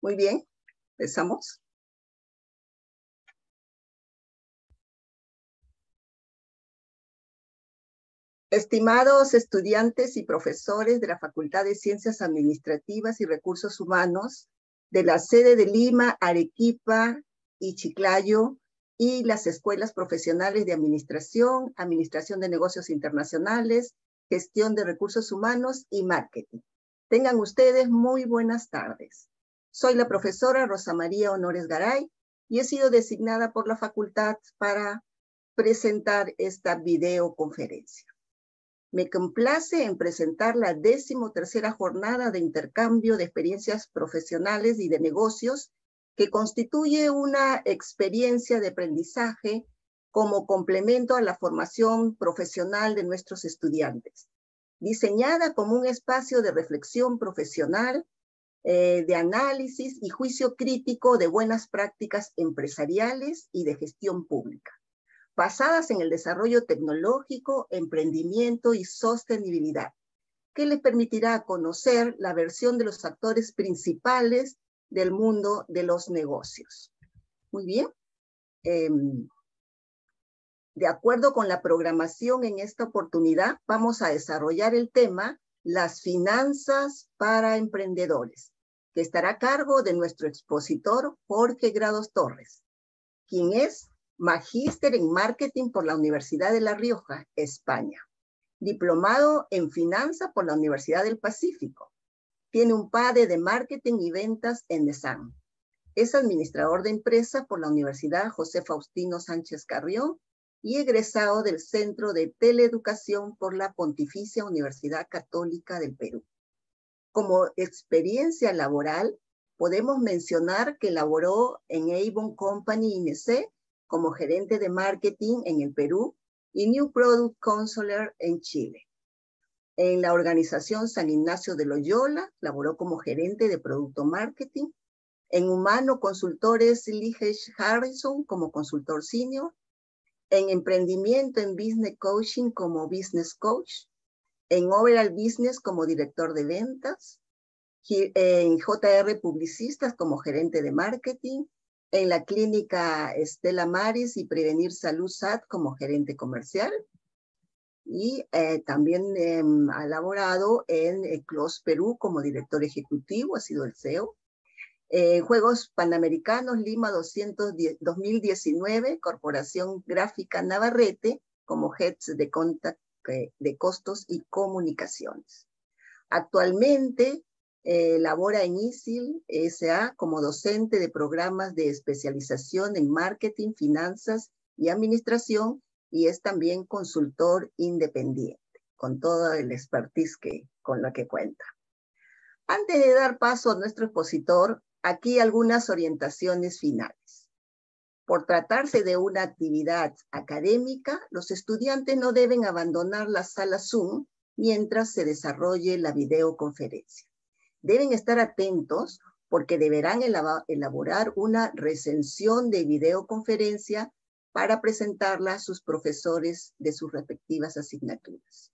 Muy bien, empezamos. Estimados estudiantes y profesores de la Facultad de Ciencias Administrativas y Recursos Humanos de la sede de Lima, Arequipa y Chiclayo y las escuelas profesionales de Administración, Administración de Negocios Internacionales, Gestión de Recursos Humanos y Marketing. Tengan ustedes muy buenas tardes. Soy la profesora Rosa María Honores Garay y he sido designada por la facultad para presentar esta videoconferencia. Me complace en presentar la decimotercera jornada de intercambio de experiencias profesionales y de negocios que constituye una experiencia de aprendizaje como complemento a la formación profesional de nuestros estudiantes, diseñada como un espacio de reflexión profesional eh, de análisis y juicio crítico de buenas prácticas empresariales y de gestión pública, basadas en el desarrollo tecnológico, emprendimiento y sostenibilidad, que le permitirá conocer la versión de los actores principales del mundo de los negocios. Muy bien. Em, de acuerdo con la programación en esta oportunidad, vamos a desarrollar el tema las finanzas para emprendedores estará a cargo de nuestro expositor Jorge Grados Torres, quien es magíster en marketing por la Universidad de La Rioja, España, diplomado en finanza por la Universidad del Pacífico. Tiene un padre de marketing y ventas en DESAN. Es administrador de empresa por la Universidad José Faustino Sánchez Carrión y egresado del Centro de Teleeducación por la Pontificia Universidad Católica del Perú. Como experiencia laboral, podemos mencionar que laboró en Avon Company INC como gerente de marketing en el Perú y New Product Counselor en Chile. En la organización San Ignacio de Loyola, laboró como gerente de producto marketing. En Humano Consultores, Lee Harrison como consultor senior. En emprendimiento en Business Coaching como business coach en Overall Business como director de ventas, en JR Publicistas como gerente de marketing, en la clínica Estela Maris y Prevenir Salud SAT como gerente comercial. Y eh, también em, ha laborado en eh, Clos Perú como director ejecutivo, ha sido el CEO. Eh, Juegos Panamericanos Lima 210, 2019, Corporación Gráfica Navarrete como Heads de Contact de, Costos y Comunicaciones. Actualmente eh, labora en ISIL SA como docente de programas de especialización en marketing, finanzas y administración y es también consultor independiente con toda el expertise con la que cuenta. Antes de dar paso a nuestro expositor, aquí algunas orientaciones finales. Por tratarse de una actividad académica, los estudiantes no deben abandonar la sala Zoom mientras se desarrolle la videoconferencia. Deben estar atentos porque deberán elaborar una recensión de videoconferencia para presentarla a sus profesores de sus respectivas asignaturas.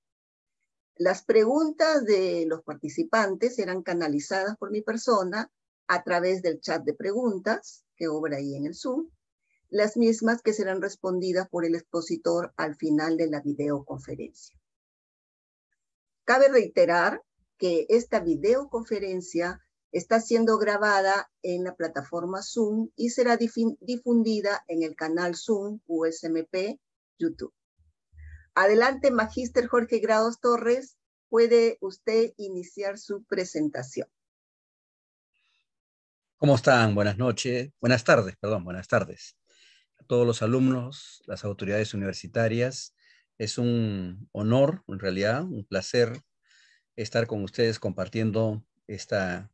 Las preguntas de los participantes serán canalizadas por mi persona a través del chat de preguntas que obra ahí en el Zoom las mismas que serán respondidas por el expositor al final de la videoconferencia. Cabe reiterar que esta videoconferencia está siendo grabada en la plataforma Zoom y será difundida en el canal Zoom USMP YouTube. Adelante, Magíster Jorge Grados Torres, puede usted iniciar su presentación. ¿Cómo están? Buenas noches, buenas tardes, perdón, buenas tardes todos los alumnos, las autoridades universitarias. Es un honor, en realidad, un placer estar con ustedes compartiendo esta,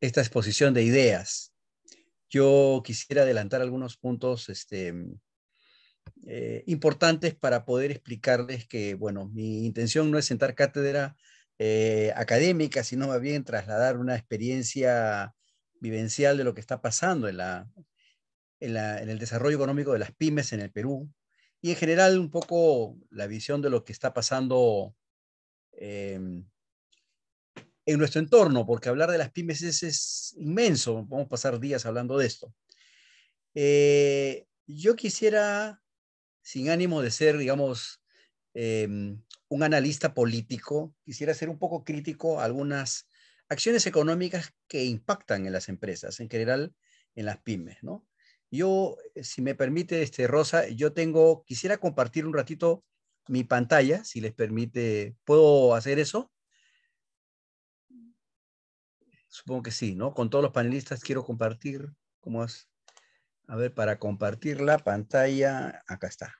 esta exposición de ideas. Yo quisiera adelantar algunos puntos este, eh, importantes para poder explicarles que, bueno, mi intención no es sentar cátedra eh, académica, sino más bien trasladar una experiencia vivencial de lo que está pasando en la en, el desarrollo económico de las pymes en el Perú y en general un poco la visión de lo que está pasando em, en nuestro entorno, porque hablar de las pymes es, inmenso, vamos a pasar días hablando de esto. Eh, yo quisiera, sin ánimo de ser, digamos, em, un analista político, quisiera ser un poco crítico a algunas acciones económicas que impactan en las empresas, en general en las pymes, ¿no? Yo, eh, si me permite, este, Rosa, yo tengo, quisiera compartir un ratito mi pantalla, si les permite. ¿Puedo hacer eso? Supongo que sí, ¿no? Con todos los panelistas quiero compartir, ¿cómo es? A ver, para compartir la pantalla, acá está.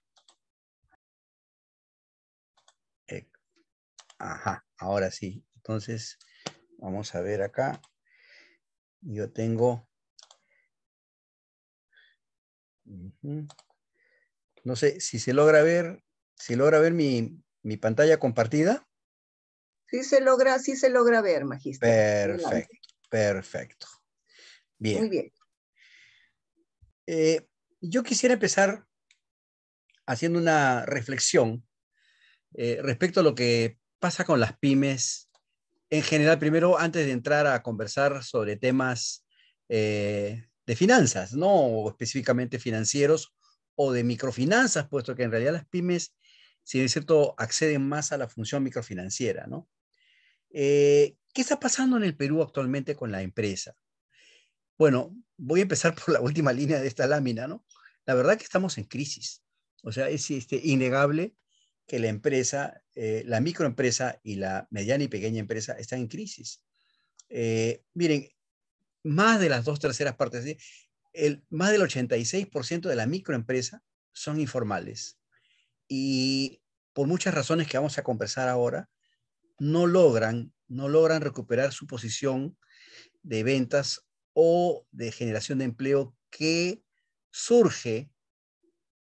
Eh, ajá, ahora sí. Entonces, vamos a ver acá. Yo tengo no sé si se logra ver, si logra ver mi, mi pantalla compartida. Sí se logra, sí se logra ver, magistrado. Perfecto, perfecto. Bien. Muy bien. Eh, yo quisiera empezar haciendo una reflexión eh, respecto a lo que pasa con las pymes en general. Primero, antes de entrar a conversar sobre temas eh, de finanzas, no específicamente financieros o de microfinanzas, puesto que en realidad las pymes, si es cierto, acceden más a la función microfinanciera, ¿no? Eh, ¿Qué está pasando en el Perú actualmente con la empresa? Bueno, voy a empezar por la última línea de esta lámina, ¿no? La verdad que estamos en crisis. O sea, es este, innegable que la empresa, eh, la microempresa y la mediana y pequeña empresa están en crisis. Eh, miren, más de las dos terceras partes, el, más del 86% de la microempresa son informales. Y por muchas razones que vamos a conversar ahora, no logran, no logran recuperar su posición de ventas o de generación de empleo que surge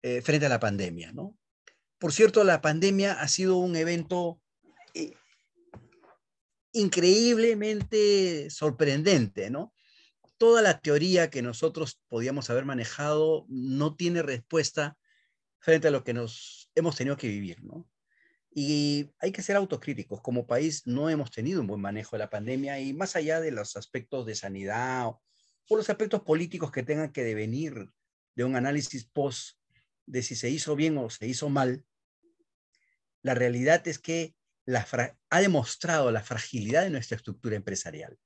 eh, frente a la pandemia, ¿no? Por cierto, la pandemia ha sido un evento eh, increíblemente sorprendente, ¿no? Toda la teoría que nosotros podíamos haber manejado no tiene respuesta frente a lo que nos hemos tenido que vivir, ¿no? Y hay que ser autocríticos. Como país no hemos tenido un buen manejo de la pandemia y más allá de los aspectos de sanidad o, los aspectos políticos que tengan que devenir de un análisis post de si se hizo bien o se hizo mal, la realidad es que ha demostrado la fragilidad de nuestra estructura empresarial.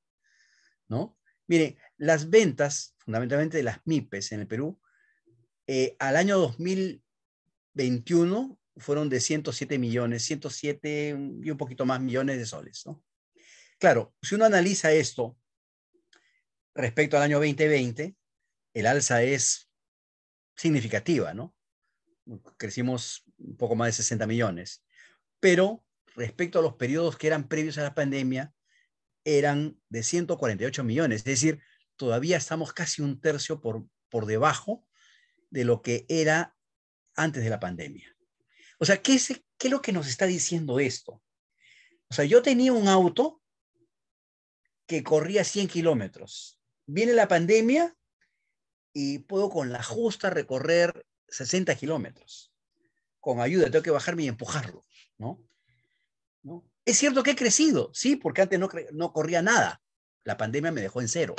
¿no? Miren, las ventas, fundamentalmente de las MIPES en el Perú, eh, al año 2021 fueron de 107 millones, 107 y un poquito más millones de soles. ¿no? Claro, si uno analiza esto respecto al año 2020, el alza es significativa, ¿no? Crecimos un poco más de 60 millones, pero respecto a los periodos que eran previos a la pandemia, eran de 148 millones, es decir, todavía estamos casi un tercio por, por debajo de lo que era antes de la pandemia. O sea, ¿qué es, ¿qué es lo que nos está diciendo esto? O sea, yo tenía un auto que corría 100 kilómetros. Viene la pandemia y puedo con la justa recorrer 60 kilómetros. Con ayuda tengo que bajarme y empujarlo, ¿no? Es cierto que he crecido, sí, porque antes no, no corría nada. La pandemia me dejó en cero,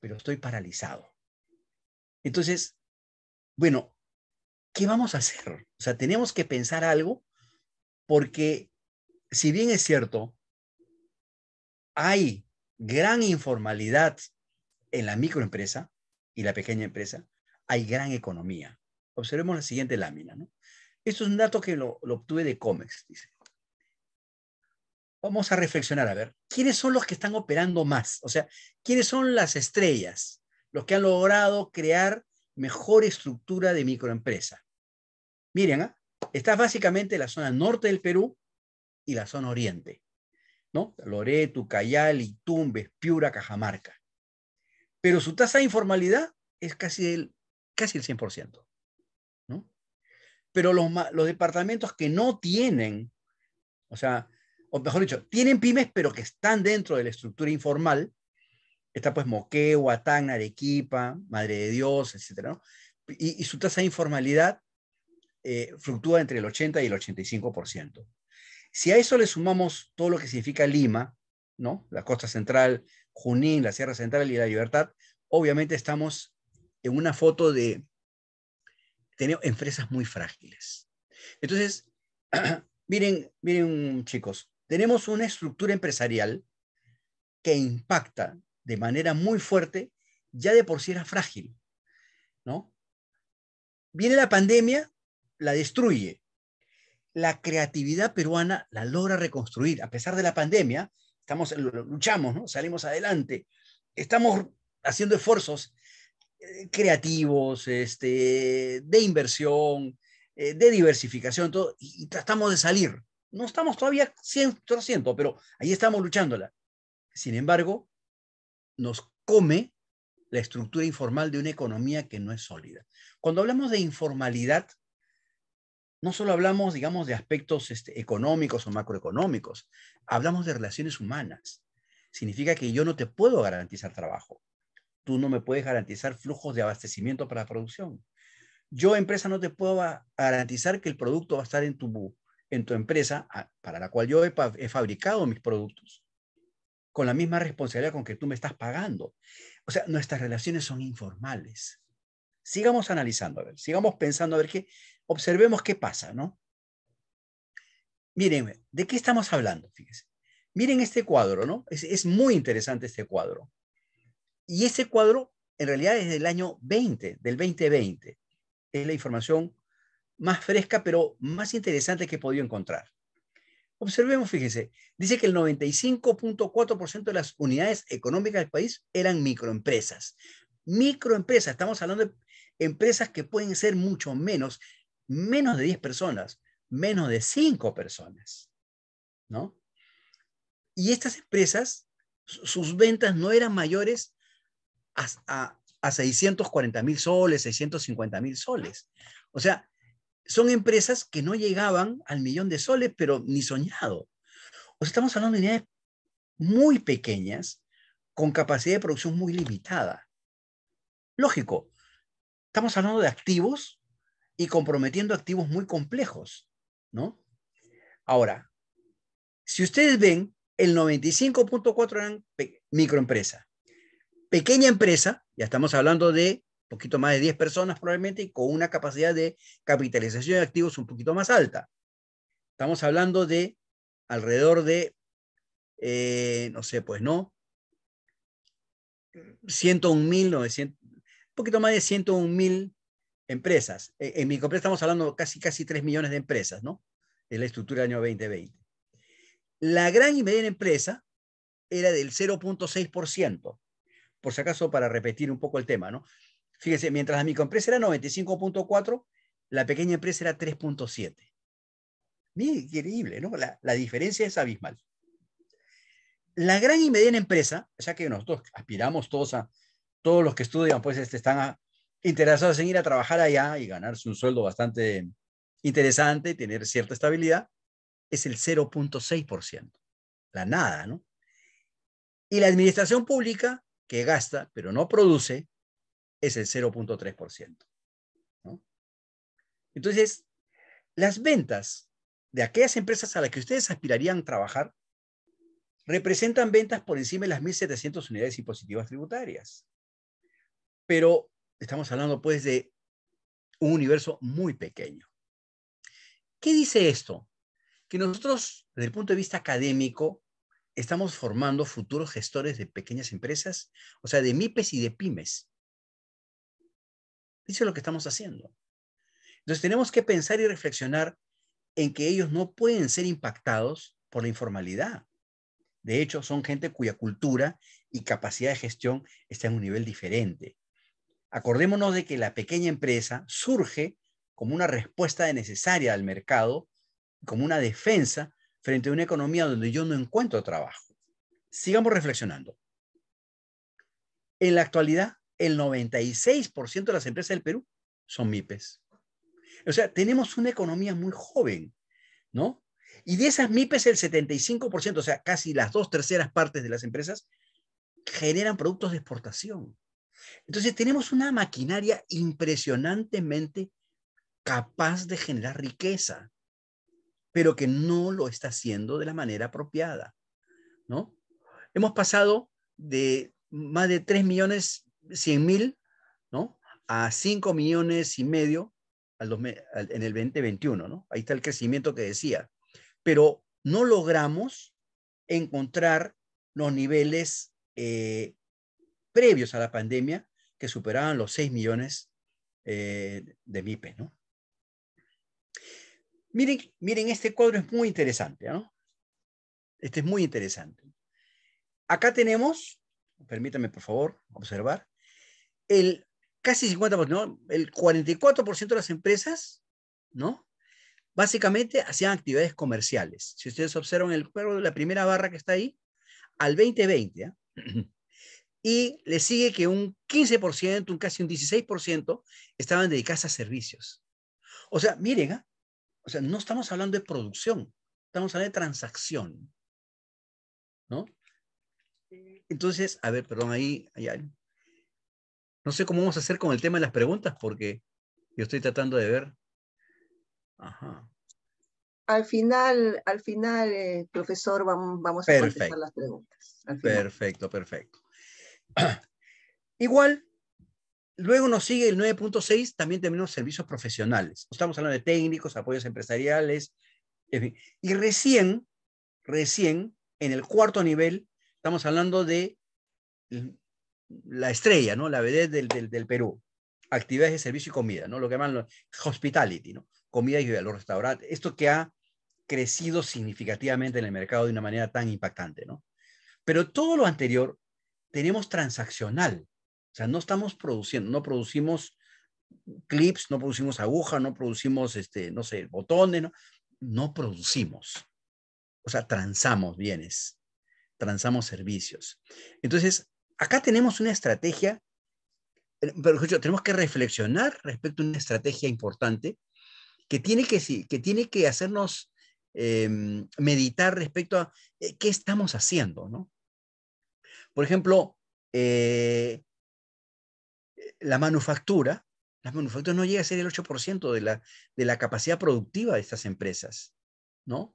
pero estoy paralizado. Entonces, bueno, ¿qué vamos a hacer? O sea, tenemos que pensar algo porque si bien es cierto, hay gran informalidad en la microempresa y la pequeña empresa, hay gran economía. Observemos la siguiente lámina. Esto es un dato que lo, lo obtuve de COMEX, dice vamos a reflexionar a ver, ¿quiénes son los que están operando más? O sea, ¿quiénes son las estrellas? Los que han logrado crear mejor estructura de microempresa. Miren, ¿ah? está básicamente la zona norte del Perú y la zona oriente. ¿no? Loreto, Cayali, Tumbes, Piura, Cajamarca. Pero su tasa de informalidad es casi el, casi el 100%. ¿no? Pero los, los departamentos que no tienen, o sea, mejor dicho, tienen pymes, pero que están dentro de la estructura informal. Está pues Moquegua, Tacna, Arequipa, Madre de Dios, etc. Y, su tasa de informalidad eh, fluctúa entre el 80 y el 85%. Si a eso le sumamos todo lo que significa Lima, ¿no? la costa central, Junín, la Sierra Central y la Libertad, obviamente estamos en una foto de tener empresas muy frágiles. Entonces, miren, miren chicos, tenemos una estructura empresarial que impacta de manera muy fuerte, ya de por sí era frágil, ¿no? Viene la pandemia, la destruye. La creatividad peruana la logra reconstruir a pesar de la pandemia. Estamos, luchamos, ¿no? salimos adelante. Estamos haciendo esfuerzos eh, creativos, este, de inversión, eh, de diversificación, todo, y, tratamos de salir. No estamos todavía 100%, pero ahí estamos luchándola. Sin embargo, nos come la estructura informal de una economía que no es sólida. Cuando hablamos de informalidad, no solo hablamos, digamos, de aspectos este, económicos o macroeconómicos, hablamos de relaciones humanas. Significa que yo no te puedo garantizar trabajo. Tú no me puedes garantizar flujos de abastecimiento para la producción. Yo, empresa, no te puedo garantizar que el producto va a estar en tu en tu empresa para la cual yo he, fabricado mis productos, con la misma responsabilidad con que tú me estás pagando. O sea, nuestras relaciones son informales. Sigamos analizando, a ver, sigamos pensando, a ver qué, observemos qué pasa, ¿no? Miren, ¿de qué estamos hablando? Fíjense. Miren este cuadro, ¿no? Es, muy interesante este cuadro. Y ese cuadro, en realidad, es del año 20, del 2020. Es la información más fresca, pero más interesante que he podido encontrar. Observemos, fíjense, dice que el 95.4% de las unidades económicas del país eran microempresas. Microempresas, estamos hablando de empresas que pueden ser mucho menos, menos de 10 personas, menos de 5 personas, ¿no? Y estas empresas, sus ventas no eran mayores a, a, a 640 mil soles, 650 mil soles. O sea, son empresas que no llegaban al millón de soles, pero ni soñado. O sea, estamos hablando de unidades muy pequeñas con capacidad de producción muy limitada. Lógico, estamos hablando de activos y comprometiendo activos muy complejos, ¿no? Ahora, si ustedes ven, el 95.4 eran microempresa. Pequeña empresa, ya estamos hablando de poquito más de 10 personas probablemente y con una capacidad de capitalización de activos un poquito más alta. Estamos hablando de alrededor de, eh, no sé, pues no, 101.900, un poquito más de 101.000 empresas. Eh, en, mi compresa estamos hablando casi, casi 3 millones de empresas, ¿no? en la estructura del año 2020. La gran y mediana empresa era del 0.6%. Por si acaso, para repetir un poco el tema, ¿no? Fíjese, mientras la microempresa era 95.4, la pequeña empresa era 3.7. Increíble, ¿no? La, diferencia es abismal. La gran y mediana empresa, ya que nosotros aspiramos todos a, todos los que estudian, pues este, están interesados en ir a trabajar allá y ganarse un sueldo bastante interesante, tener cierta estabilidad, es el 0.6%. La nada, ¿no? Y la administración pública, que gasta, pero no produce, es el 0.3%. Entonces, las ventas de aquellas empresas a las que ustedes aspirarían a trabajar representan ventas por encima de las 1.700 unidades impositivas tributarias. Pero estamos hablando pues de un universo muy pequeño. ¿Qué dice esto? Que nosotros, desde el punto de vista académico, estamos formando futuros gestores de pequeñas empresas, o sea, de MIPES y de pymes. Eso lo que estamos haciendo. Entonces tenemos que pensar y reflexionar en que ellos no pueden ser impactados por la informalidad. De hecho, son gente cuya cultura y capacidad de gestión está en un nivel diferente. Acordémonos de que la pequeña empresa surge como una respuesta necesaria al mercado, como una defensa frente a una economía donde yo no encuentro trabajo. Sigamos reflexionando. En la actualidad, el 96% de las empresas del Perú son MIPES. O sea, tenemos una economía muy joven, ¿no? Y de esas MIPES, el 75%, o sea, casi las dos terceras partes de las empresas, generan productos de exportación. Entonces, tenemos una maquinaria impresionantemente capaz de generar riqueza, pero que no lo está haciendo de la manera apropiada, ¿no? Hemos pasado de más de 3 millones 100 mil, ¿no? A 5 millones y medio en el 2021, ¿no? Ahí está el crecimiento que decía. Pero no logramos encontrar los niveles eh, previos a la pandemia que superaban los 6 millones eh, de MIPES, ¿no? Miren, miren, este cuadro es muy interesante, ¿no? Este es muy interesante. Acá tenemos, permítanme por favor observar, el casi 50%, ¿no? El 44% de las empresas, ¿no? Básicamente hacían actividades comerciales. Si ustedes observan el cuadro de la primera barra que está ahí, al 2020, ¿eh? ¿ah? y le sigue que un 15%, un casi un 16% estaban dedicadas a servicios. O sea, miren, ¿eh? o sea, no estamos hablando de producción, estamos hablando de transacción, ¿no? Entonces, a ver, perdón, ahí, ahí, ahí. No sé cómo vamos a hacer con el tema de las preguntas porque yo estoy tratando de ver. Al final, al final, eh, profesor, vamos, vamos a contestar las preguntas. Perfecto, perfecto. Igual, luego nos sigue el 9.6, también tenemos servicios profesionales. Estamos hablando de técnicos, apoyos empresariales, Y recién, recién, en el cuarto nivel, estamos hablando de la estrella, ¿no? La BD del, Perú. Actividades de servicio y comida, ¿no? Lo que llaman hospitality, ¿no? Comida y los restaurantes. Esto que ha crecido significativamente en el mercado de una manera tan impactante, ¿no? Pero todo lo anterior tenemos transaccional. O sea, no estamos produciendo, no producimos clips, no producimos aguja, no producimos, este, no sé, botones, no, no producimos. O sea, transamos bienes, transamos servicios. Entonces, acá tenemos una estrategia, eh, pero tenemos que reflexionar respecto a una estrategia importante que tiene que, que, tiene que hacernos em, meditar respecto a eh, qué estamos haciendo, ¿no? Por ejemplo, eh, la manufactura, las manufacturas no llega a ser el 8% de la, de la capacidad productiva de estas empresas, ¿no?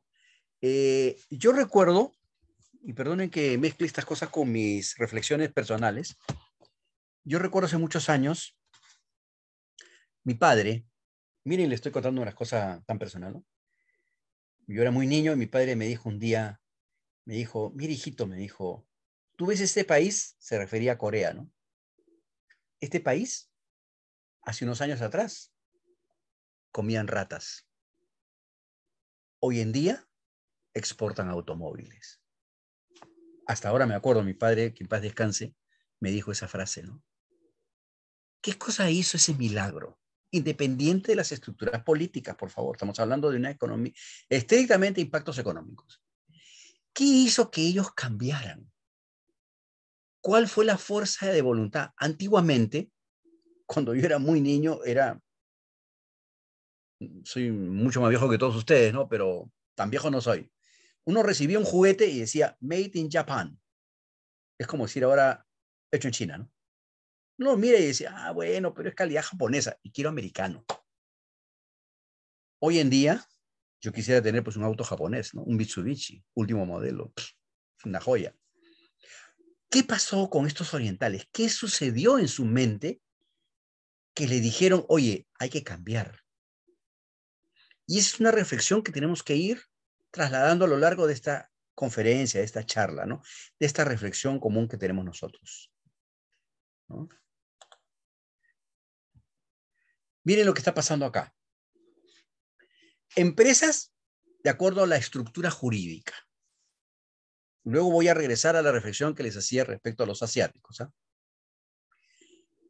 yo recuerdo y perdonen que mezcle estas cosas con mis reflexiones personales, yo recuerdo hace muchos años, mi padre, miren, le estoy contando unas cosas tan personales. Yo era muy niño y mi padre me dijo un día, me dijo, mire hijito, me dijo, tú ves este país, se refería a Corea, ¿no? Este país, hace unos años atrás, comían ratas. Hoy en día, exportan automóviles hasta ahora me acuerdo, mi padre, que en paz descanse, me dijo esa frase, ¿no? ¿Qué cosa hizo ese milagro? Independiente de las estructuras políticas, por favor, estamos hablando de una economía, estrictamente impactos económicos. ¿Qué hizo que ellos cambiaran? ¿Cuál fue la fuerza de voluntad? Antiguamente, cuando yo era muy niño, era, soy mucho más viejo que todos ustedes, ¿no? Pero tan viejo no soy uno recibía un juguete y decía Made in Japan. Es como decir ahora hecho en China, ¿no? Uno mira y dice, ah, bueno, pero es calidad japonesa y quiero americano. Hoy en día, yo quisiera tener pues un auto japonés, ¿no? Un Mitsubishi, último modelo. una joya. ¿Qué pasó con estos orientales? ¿Qué sucedió en su mente que le dijeron, oye, hay que cambiar? Y es una reflexión que tenemos que ir trasladando a lo largo de esta conferencia, de esta charla, ¿no? de esta reflexión común que tenemos nosotros. Miren lo que está pasando acá. Empresas de acuerdo a la estructura jurídica. Luego voy a regresar a la reflexión que les hacía respecto a los asiáticos. ¿ah?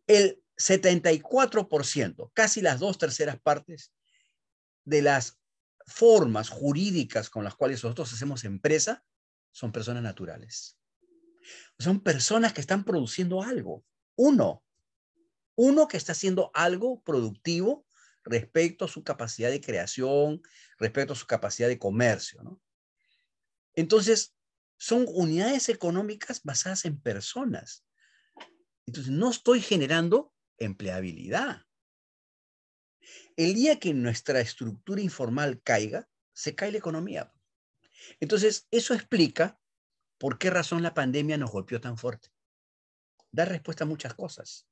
El 74%, casi las dos terceras partes de las formas jurídicas con las cuales nosotros hacemos empresa son personas naturales. Son personas que están produciendo algo. Uno, uno que está haciendo algo productivo respecto a su capacidad de creación, respecto a su capacidad de comercio. Entonces, son unidades económicas basadas en personas. Entonces, no estoy generando empleabilidad, el día que nuestra estructura informal caiga, se cae la economía. Entonces, eso explica por qué razón la pandemia nos golpeó tan fuerte. Da respuesta a muchas cosas.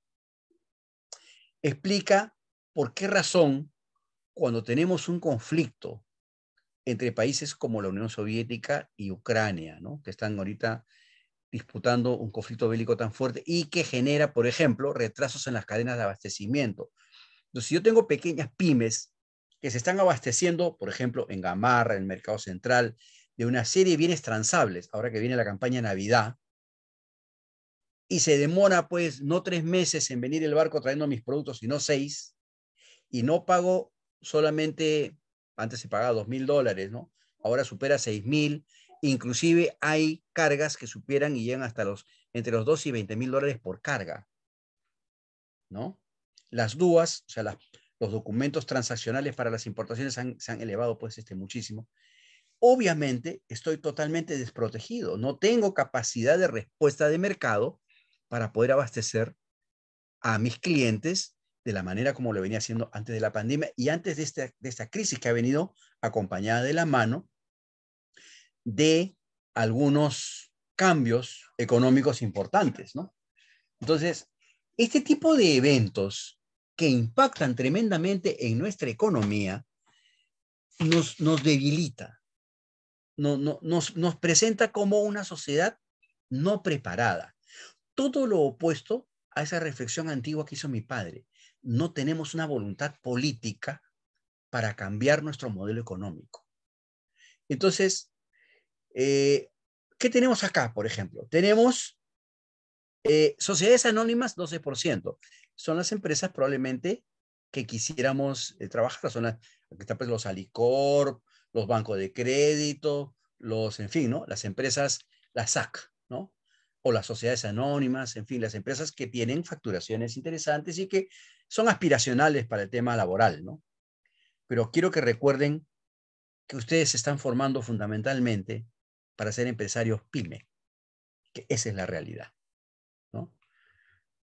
Explica por qué razón cuando tenemos un conflicto entre países como la Unión Soviética y Ucrania, que están ahorita disputando un conflicto bélico tan fuerte y que genera, por ejemplo, retrasos en las cadenas de abastecimiento, entonces, si yo tengo pequeñas pymes que se están abasteciendo, por ejemplo, en Gamarra, en el Mercado Central, de una serie de bienes transables, ahora que viene la campaña Navidad, y se demora pues no tres meses en venir el barco trayendo mis productos, sino seis, y no pago solamente, antes se pagaba dos mil dólares, ¿no? Ahora supera seis mil, inclusive hay cargas que superan y llegan hasta los, entre los dos y veinte mil dólares por carga, ¿no? Las dudas, o sea, los documentos transaccionales para las importaciones se han elevado pues este muchísimo. Obviamente estoy totalmente desprotegido, no tengo capacidad de respuesta de mercado para poder abastecer a mis clientes de la manera como lo venía haciendo antes de la pandemia y antes de esta, de esta crisis que ha venido acompañada de la mano de algunos cambios económicos importantes, ¿no? Entonces, este tipo de eventos que impactan tremendamente en nuestra economía, nos, debilita, nos, presenta como una sociedad no preparada. Todo lo opuesto a esa reflexión antigua que hizo mi padre. No tenemos una voluntad política para cambiar nuestro modelo económico. Entonces, eh, ¿qué tenemos acá, por ejemplo? Tenemos eh, sociedades anónimas, 12% son las empresas probablemente que quisiéramos eh, trabajar. Son las, pues los Alicorp, los bancos de crédito, los, en fin, ¿no? Las empresas, las SAC, ¿no? O las sociedades anónimas, en fin, las empresas que tienen facturaciones interesantes y que son aspiracionales para el tema laboral, ¿no? Pero quiero que recuerden que ustedes se están formando fundamentalmente para ser empresarios pyme, que esa es la realidad.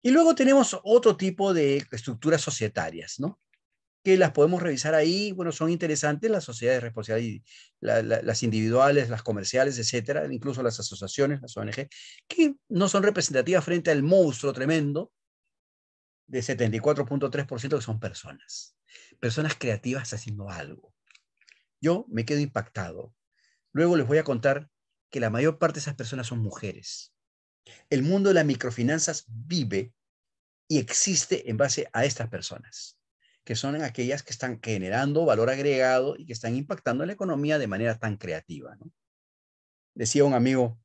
Y luego tenemos otro tipo de estructuras societarias, ¿no? Que las podemos revisar ahí, bueno, son interesantes las sociedades de responsabilidad las individuales, las comerciales, etcétera, incluso las asociaciones, las ONG, que no son representativas frente al monstruo tremendo de 74.3% que son personas. Personas creativas haciendo algo. Yo me quedo impactado. Luego les voy a contar que la mayor parte de esas personas son mujeres. El mundo de las microfinanzas vive y existe en base a estas personas, que son aquellas que están generando valor agregado y que están impactando la economía de manera tan creativa. Decía un amigo,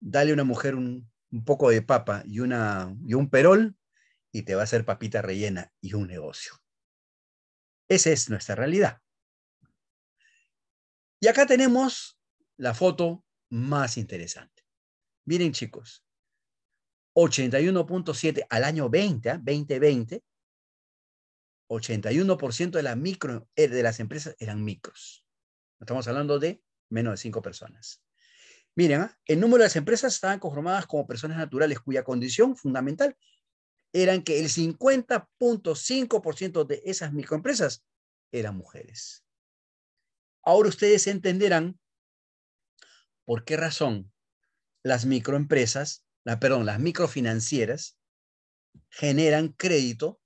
dale a una mujer un, poco de papa y, y un perol y te va a hacer papita rellena y un negocio. Esa es nuestra realidad. Y acá tenemos la foto más interesante. Miren chicos, 81.7 al año 20, 2020, 81% de, las micro, eh, de las empresas eran micros. Estamos hablando de menos de 5 personas. Miren, ¿ah? el número de las empresas estaban conformadas como personas naturales cuya condición fundamental eran que el 50.5% de esas microempresas eran mujeres. Ahora ustedes entenderán por qué razón las microempresas, perdón, las microfinancieras generan crédito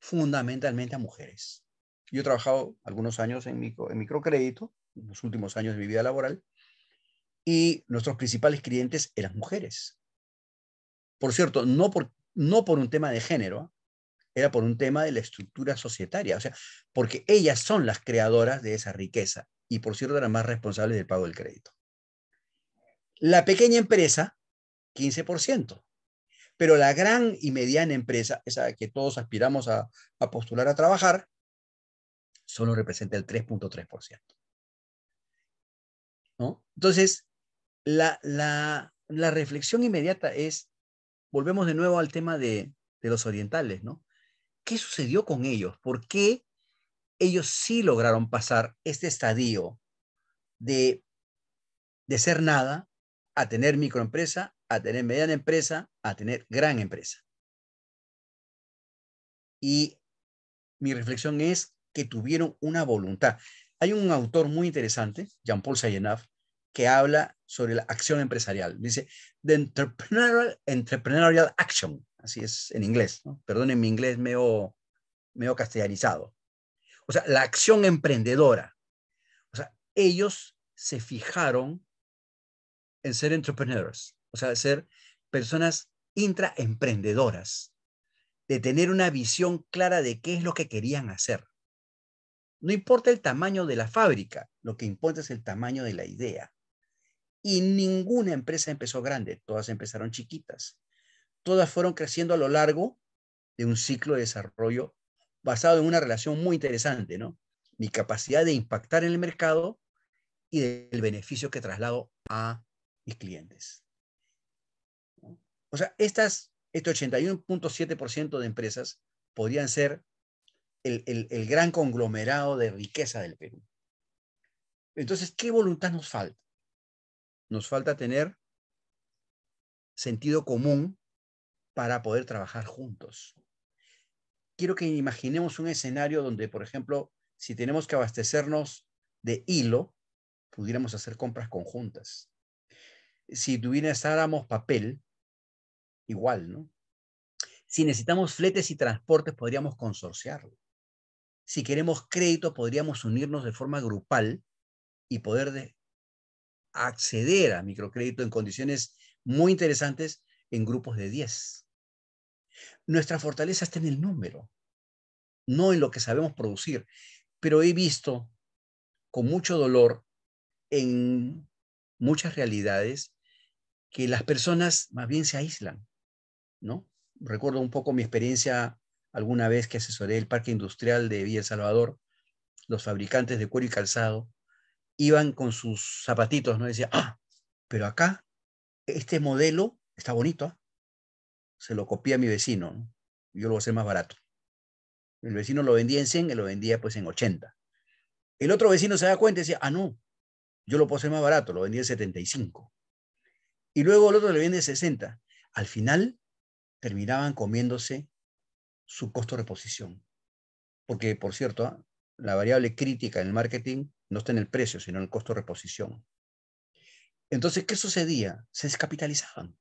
fundamentalmente a mujeres. Yo he trabajado algunos años en, microcrédito, en los últimos años de mi vida laboral, y nuestros principales clientes eran mujeres. Por cierto, no por, no por un tema de género, era por un tema de la estructura societaria, o sea, porque ellas son las creadoras de esa riqueza y por cierto eran más responsables del pago del crédito. La pequeña empresa, 15%. Pero la gran y mediana empresa, esa que todos aspiramos a, postular a trabajar, solo representa el 3.3%. Entonces, la, la, reflexión inmediata es, volvemos de nuevo al tema de, de los orientales, ¿no? ¿Qué sucedió con ellos? ¿Por qué ellos sí lograron pasar este estadio de, de ser nada a tener microempresa, a tener mediana empresa, a tener gran empresa. Y mi reflexión es que tuvieron una voluntad. Hay un autor muy interesante, Jean-Paul Sayenaf, que habla sobre la acción empresarial. Dice, The Entrepreneurial, Action, así es en inglés, ¿no? perdonen mi inglés medio, medio castellanizado. O sea, la acción emprendedora. O sea, ellos se fijaron en ser entrepreneurs, o sea, ser personas intraemprendedoras, de tener una visión clara de qué es lo que querían hacer. No importa el tamaño de la fábrica, lo que importa es el tamaño de la idea. Y ninguna empresa empezó grande, todas empezaron chiquitas. Todas fueron creciendo a lo largo de un ciclo de desarrollo basado en una relación muy interesante, ¿no? Mi capacidad de impactar en el mercado y del beneficio que traslado a mis clientes. O sea, estas, este 81.7% de empresas podrían ser el, el gran conglomerado de riqueza del Perú. Entonces, ¿qué voluntad nos falta? Nos falta tener sentido común para poder trabajar juntos. Quiero que imaginemos un escenario donde, por ejemplo, si tenemos que abastecernos de hilo, pudiéramos hacer compras conjuntas si tuviéramos papel, igual, ¿no? Si necesitamos fletes y transportes, podríamos consorciarlo. Si queremos crédito, podríamos unirnos de forma grupal y poder acceder a microcrédito en condiciones muy interesantes en grupos de 10. Nuestra fortaleza está en el número, no en lo que sabemos producir. Pero he visto con mucho dolor en muchas realidades que las personas más bien se aíslan, ¿no? Recuerdo un poco mi experiencia alguna vez que asesoré el parque industrial de Villa El Salvador, los fabricantes de cuero y calzado iban con sus zapatitos, ¿no? Decía, ah, pero acá este modelo está bonito, ¿ah?". se lo copia a mi vecino, yo lo voy a hacer más barato. El vecino lo vendía en 100, y lo vendía pues en 80. El otro vecino se da cuenta y decía, ah, no, yo lo puedo más barato, lo vendía en 75 y luego el otro le vende 60. Al final terminaban comiéndose su costo de reposición. Porque, por cierto, ¿ah? la variable crítica en el marketing no está en el precio, sino en el costo de reposición. Entonces, ¿qué sucedía? Se descapitalizaban.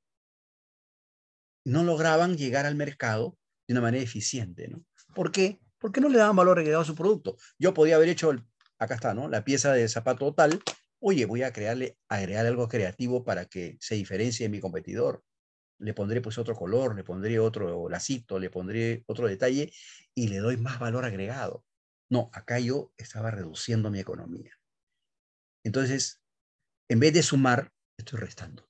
No lograban llegar al mercado de una manera eficiente, ¿no? ¿Por qué? Porque no le daban valor agregado a su producto. Yo podía haber hecho, acá está, ¿no? La pieza de zapato tal, oye, voy a crearle, agregar algo creativo para que se diferencie de mi competidor. Le pondré pues otro color, le pondré otro lacito, le pondré otro detalle y le doy más valor agregado. No, acá yo estaba reduciendo mi economía. Entonces, en vez de sumar, estoy restando.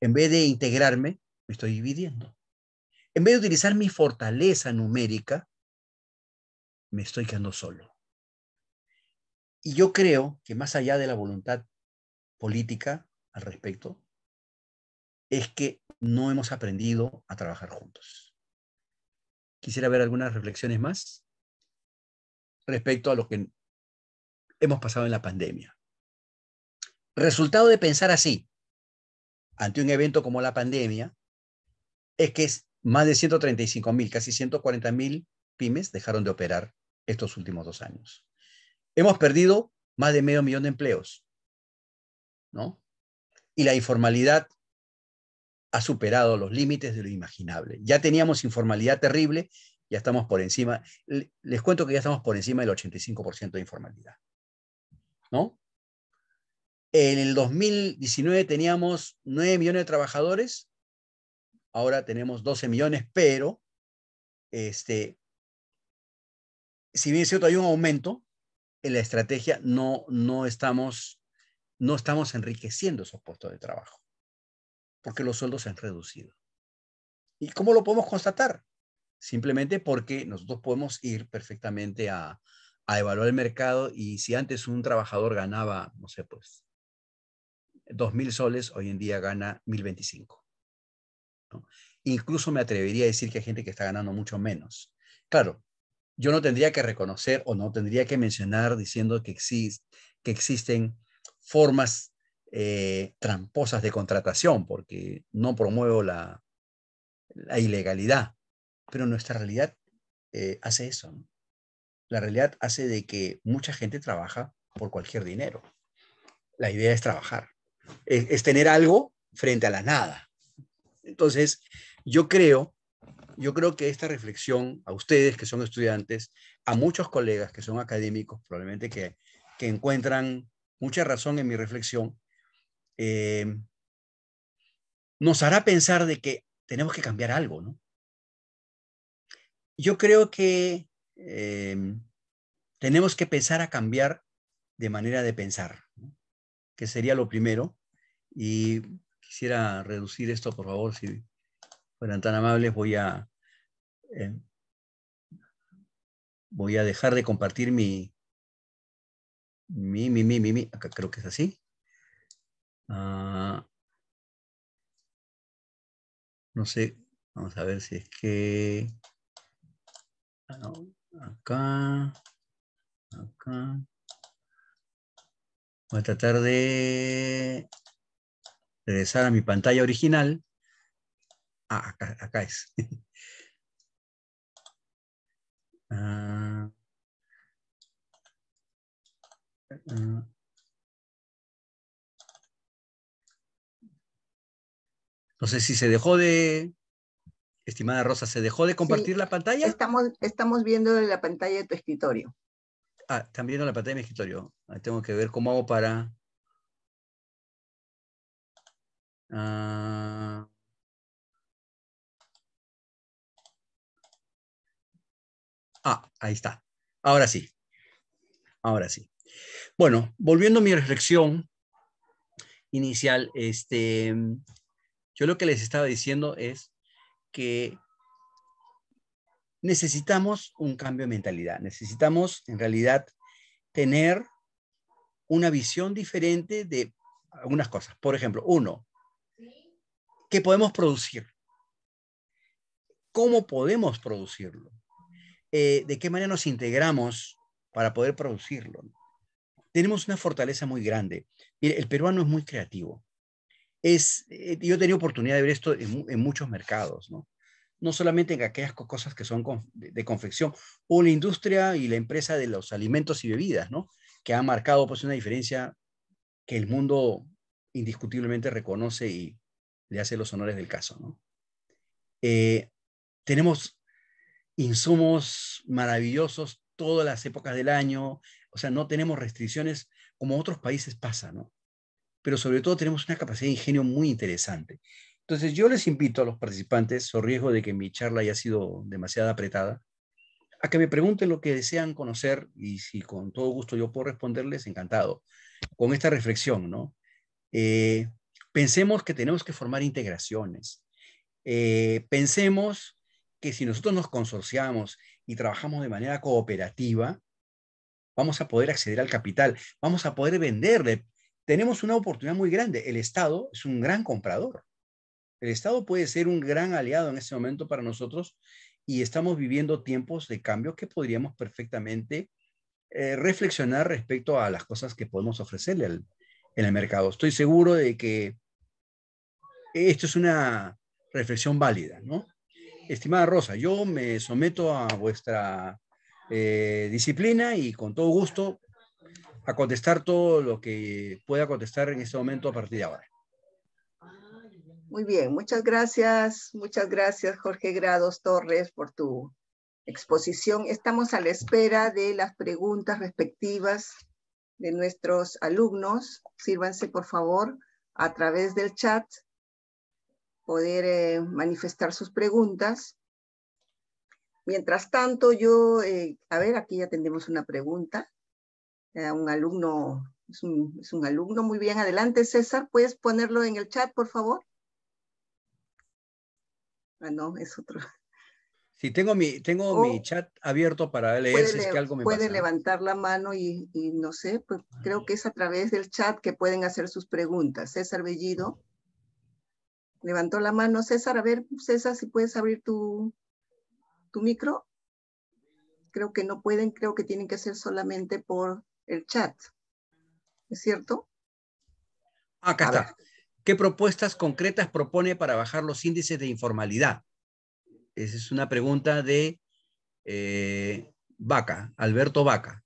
En vez de integrarme, me estoy dividiendo. En vez de utilizar mi fortaleza numérica, me estoy quedando solo. Y yo creo que más allá de la voluntad política al respecto, es que no hemos aprendido a trabajar juntos. Quisiera ver algunas reflexiones más respecto a lo que hemos pasado en la pandemia. Resultado de pensar así, ante un evento como la pandemia, es que más de 135 mil, casi 140 mil pymes dejaron de operar estos últimos dos años hemos perdido más de medio millón de empleos, ¿no? Y la informalidad ha superado los límites de lo imaginable. Ya teníamos informalidad terrible, ya estamos por encima, les cuento que ya estamos por encima del 85% de informalidad, ¿no? En el 2019 teníamos 9 millones de trabajadores, ahora tenemos 12 millones, pero este, si bien es cierto hay un aumento, en la estrategia no, estamos, no estamos enriqueciendo esos puestos de trabajo, porque los sueldos se han reducido. ¿Y cómo lo podemos constatar? Simplemente porque nosotros podemos ir perfectamente a, evaluar el mercado y si antes un trabajador ganaba, no sé, pues, 2.000 soles, hoy en día gana 1.025. ¿no? Incluso me atrevería a decir que hay gente que está ganando mucho menos. Claro, yo no tendría que reconocer o no tendría que mencionar diciendo que, que existen formas eh, tramposas de contratación, porque no promuevo la, ilegalidad, pero nuestra realidad eh, hace eso. La realidad hace de que mucha gente trabaja por cualquier dinero. La idea es trabajar, es tener algo frente a la nada. Entonces, yo creo yo creo que esta reflexión a ustedes que son estudiantes, a muchos colegas que son académicos, probablemente que, encuentran mucha razón en mi reflexión, eh, nos hará pensar de que tenemos que cambiar algo, ¿no? Yo creo que eh, tenemos que pensar a cambiar de manera de pensar, que sería lo primero. Y quisiera reducir esto, por favor, si fueran tan amables, voy a, eh, voy a dejar de compartir mi, mi, mi, mi, acá creo que es así. Ah, no sé, vamos a ver si es que... Ah, acá, acá. Voy a tratar de regresar a mi pantalla original. Ah, acá, es. Ah. Ah. no sé si se dejó de, estimada Rosa, ¿se dejó de compartir la pantalla? Estamos, estamos viendo la pantalla de tu escritorio. Ah, están viendo la pantalla de mi escritorio. tengo que ver cómo hago para... Ah, Ah, ahí está. Ahora sí. Ahora sí. Bueno, volviendo a mi reflexión inicial, este, yo lo que les estaba diciendo es que necesitamos un cambio de mentalidad, necesitamos en realidad tener una visión diferente de algunas cosas. Por ejemplo, uno, ¿qué podemos producir? ¿Cómo podemos producirlo? Eh, de qué manera nos integramos para poder producirlo. Tenemos una fortaleza muy grande. el peruano es muy creativo. Eh, yo he tenido oportunidad de ver esto en, muchos mercados, ¿no? solamente en aquellas cosas que son de, confección, o la industria y la empresa de los alimentos y bebidas, ¿no? Que ha marcado pues una diferencia que el mundo indiscutiblemente reconoce y le hace los honores del caso, ¿no? Eh, tenemos insumos maravillosos todas las épocas del año, o sea, no tenemos restricciones como otros países pasa, ¿no? Pero sobre todo tenemos una capacidad de ingenio muy interesante. Entonces yo les invito a los participantes, o riesgo de que mi charla haya sido demasiado apretada, a que me pregunten lo que desean conocer y si con todo gusto yo puedo responderles, encantado, con esta reflexión, ¿no? Eh, pensemos que tenemos que formar integraciones. Eh, pensemos que si nosotros nos consorciamos y trabajamos de manera cooperativa, vamos a poder acceder al capital, vamos a poder venderle. Tenemos una oportunidad muy grande. El Estado es un gran comprador. El Estado puede ser un gran aliado en este momento para nosotros y estamos viviendo tiempos de cambio que podríamos perfectamente eh, reflexionar respecto a las cosas que podemos ofrecerle en el mercado. Estoy seguro de que esto es una reflexión válida, ¿no? Estimada Rosa, yo me someto a vuestra eh, disciplina y con todo gusto a contestar todo lo que pueda contestar en este momento a partir de ahora. Muy bien, muchas gracias, muchas gracias Jorge Grados Torres por tu exposición. Estamos a la espera de las preguntas respectivas de nuestros alumnos. Sírvanse por favor a través del chat poder eh, manifestar sus preguntas. Mientras tanto, yo, eh, a ver, aquí ya tenemos una pregunta. Eh, un alumno, es un, alumno, muy bien, adelante César, ¿puedes ponerlo en el chat, por favor? Ah, no, es otro. Sí, tengo mi, tengo oh. mi chat abierto para leer si es que algo me levantar la mano y, no sé, pues ah, creo que es a través del chat que pueden hacer sus preguntas. César Bellido levantó la mano. César, a ver, César, si puedes abrir tu, tu micro. Creo que no pueden, creo que tienen que ser solamente por el chat. ¿Es cierto? Ah, acá está. ¿Qué propuestas concretas propone para bajar los índices de informalidad? Esa es una pregunta de eh, Vaca, Alberto Vaca.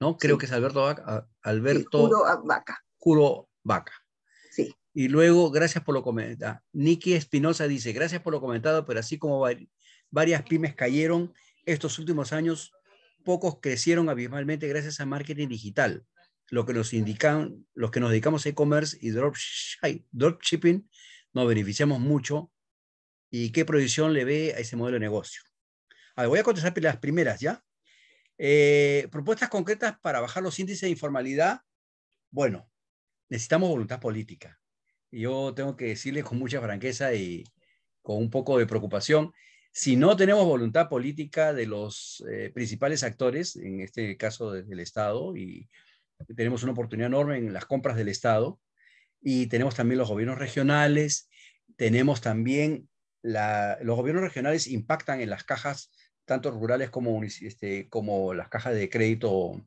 ¿No? Creo que es Alberto Vaca. Alberto. Vaca. Juro Vaca. Y luego, gracias por lo comentado. Nicky Espinosa dice, gracias por lo comentado, pero así como varias pymes cayeron estos últimos años, pocos crecieron abismalmente gracias a marketing digital. Lo que nos indican, los que nos dedicamos a e-commerce y dropshipping, nos beneficiamos mucho. ¿Y qué proyección le ve a ese modelo de negocio? A ver, voy a contestar las primeras, ¿ya? Eh, propuestas concretas para bajar los índices de informalidad. Bueno, necesitamos voluntad política. Y yo tengo que decirle con mucha franqueza y con un poco de preocupación, si no tenemos voluntad política de los eh, principales actores, en este caso del Estado, y tenemos una oportunidad enorme en las compras del Estado, y tenemos también los gobiernos regionales, tenemos también los gobiernos regionales impactan en las cajas, tanto rurales como, este, como las cajas de crédito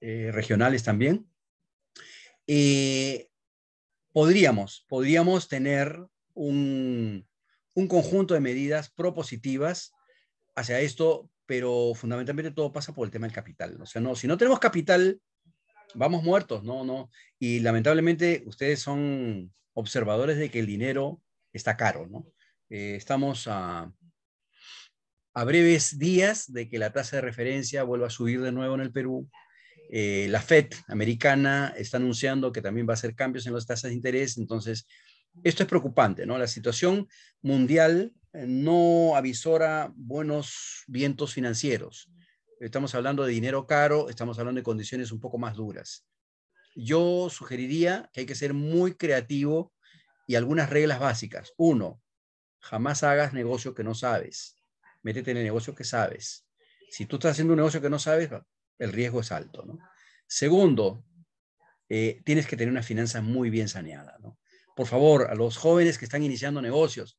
eh, regionales también. Eh, podríamos, podríamos tener un, conjunto de medidas propositivas hacia esto, pero fundamentalmente todo pasa por el tema del capital. O sea, no, si no tenemos capital, vamos muertos, no, no. Y lamentablemente ustedes son observadores de que el dinero está caro, ¿no? Eh, estamos a, a breves días de que la tasa de referencia vuelva a subir de nuevo en el Perú. Eh, la FED americana está anunciando que también va a hacer cambios en las tasas de interés, entonces esto es preocupante, ¿no? La situación mundial eh, no avisora buenos vientos financieros. Estamos hablando de dinero caro, estamos hablando de condiciones un poco más duras. Yo sugeriría que hay que ser muy creativo y algunas reglas básicas. Uno, jamás hagas negocio que no sabes. Métete en el negocio que sabes. Si tú estás haciendo un negocio que no sabes, el riesgo es alto. Segundo, eh, tienes que tener una finanza muy bien saneada. Por favor, a los jóvenes que están iniciando negocios,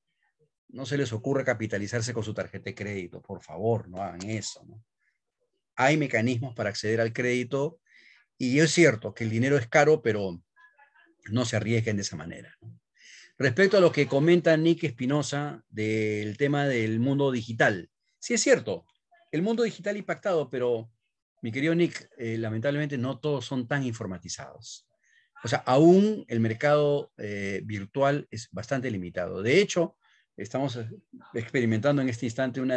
no se les ocurre capitalizarse con su tarjeta de crédito. Por favor, no hagan eso. Hay mecanismos para acceder al crédito y es cierto que el dinero es caro, pero no se arriesguen de esa manera. Respecto a lo que comenta Nick Espinosa del tema del mundo digital, sí es cierto, el mundo digital impactado, pero mi querido Nick, eh, lamentablemente no todos son tan informatizados. O sea, aún el mercado eh, virtual es bastante limitado. De hecho, estamos eh, experimentando en este instante una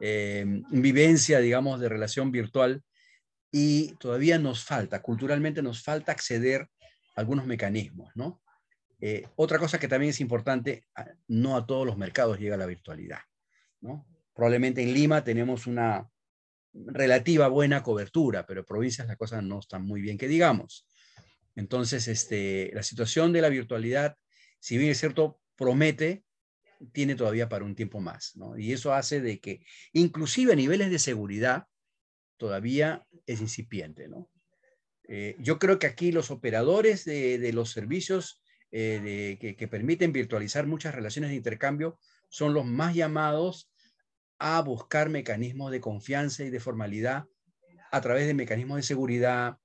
em, vivencia, digamos, de relación virtual y todavía nos falta, culturalmente nos falta acceder a algunos mecanismos, ¿no? otra cosa que también es importante, no a todos los mercados llega la virtualidad, ¿no? Probablemente en Lima tenemos una, relativa buena cobertura, pero provincias las cosas no están muy bien, que digamos. Entonces, este, la situación de la virtualidad, si bien es cierto, promete, tiene todavía para un tiempo más, ¿no? Y eso hace de que, inclusive a niveles de seguridad, todavía es incipiente, ¿no? Eh, yo creo que aquí los operadores de, los servicios eh, que, que, permiten virtualizar muchas relaciones de intercambio son los más llamados a buscar mecanismos de confianza y de formalidad a través de mecanismos de seguridad,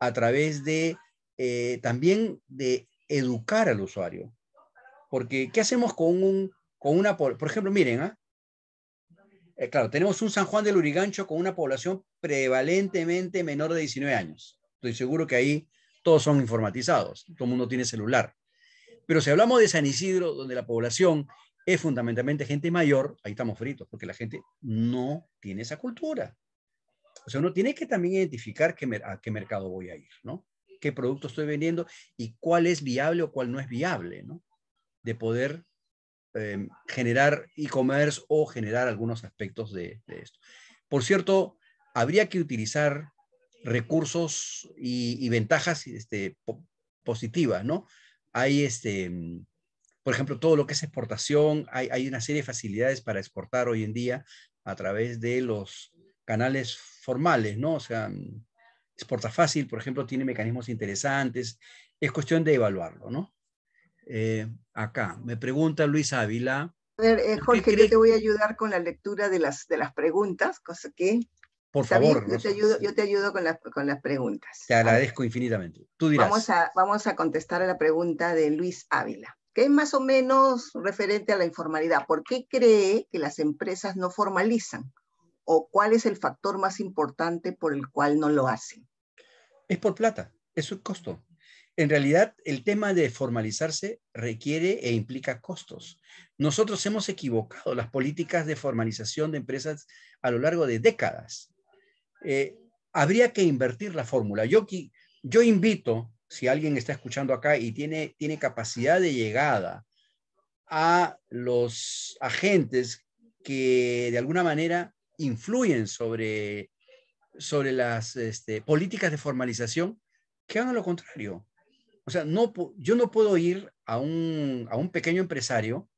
a través de eh, también de educar al usuario. Porque, ¿qué hacemos con, un, con una... Por ejemplo, miren, ¿ah? eh, claro, tenemos un San Juan del Urigancho con una población prevalentemente menor de 19 años. Estoy seguro que ahí todos son informatizados, todo el mundo tiene celular. Pero si hablamos de San Isidro, donde la población es fundamentalmente gente mayor, ahí estamos fritos, porque la gente no tiene esa cultura. O sea, uno tiene que también identificar qué, a qué mercado voy a ir, ¿no? ¿Qué producto estoy vendiendo y cuál es viable o cuál no es viable, ¿no? De poder em, generar e-commerce o generar algunos aspectos de, esto. Por cierto, habría que utilizar recursos y, y ventajas este, positivas, ¿no? Hay este, por ejemplo, todo lo que es exportación, hay, una serie de facilidades para exportar hoy en día a través de los canales formales, ¿no? O sea, mm, exporta fácil, por ejemplo, tiene mecanismos interesantes, es cuestión de evaluarlo, ¿no? Eh, acá, me pregunta Luis Ávila. A ver, eh, Jorge, yo te voy a ayudar con la lectura de las, de las preguntas, cosa que... Por favor. Yo te, ayudo, yo te ayudo, con, las preguntas. Te agradezco infinitamente. Tú dirás. vamos a contestar a la pregunta de Luis Ávila que es más o menos referente a la informalidad. ¿Por qué cree que las empresas no formalizan? ¿O cuál es el factor más importante por el cual no lo hacen? Es por plata, es un costo. En realidad, el tema de formalizarse requiere e implica costos. Nosotros hemos equivocado las políticas de formalización de empresas a lo largo de décadas. Eh, habría que invertir la fórmula. yo invito si alguien está escuchando acá y tiene, tiene capacidad de llegada a los agentes que de alguna manera influyen sobre, sobre las este, políticas de formalización, que hagan lo contrario. O sea, no, yo no puedo ir a un, pequeño empresario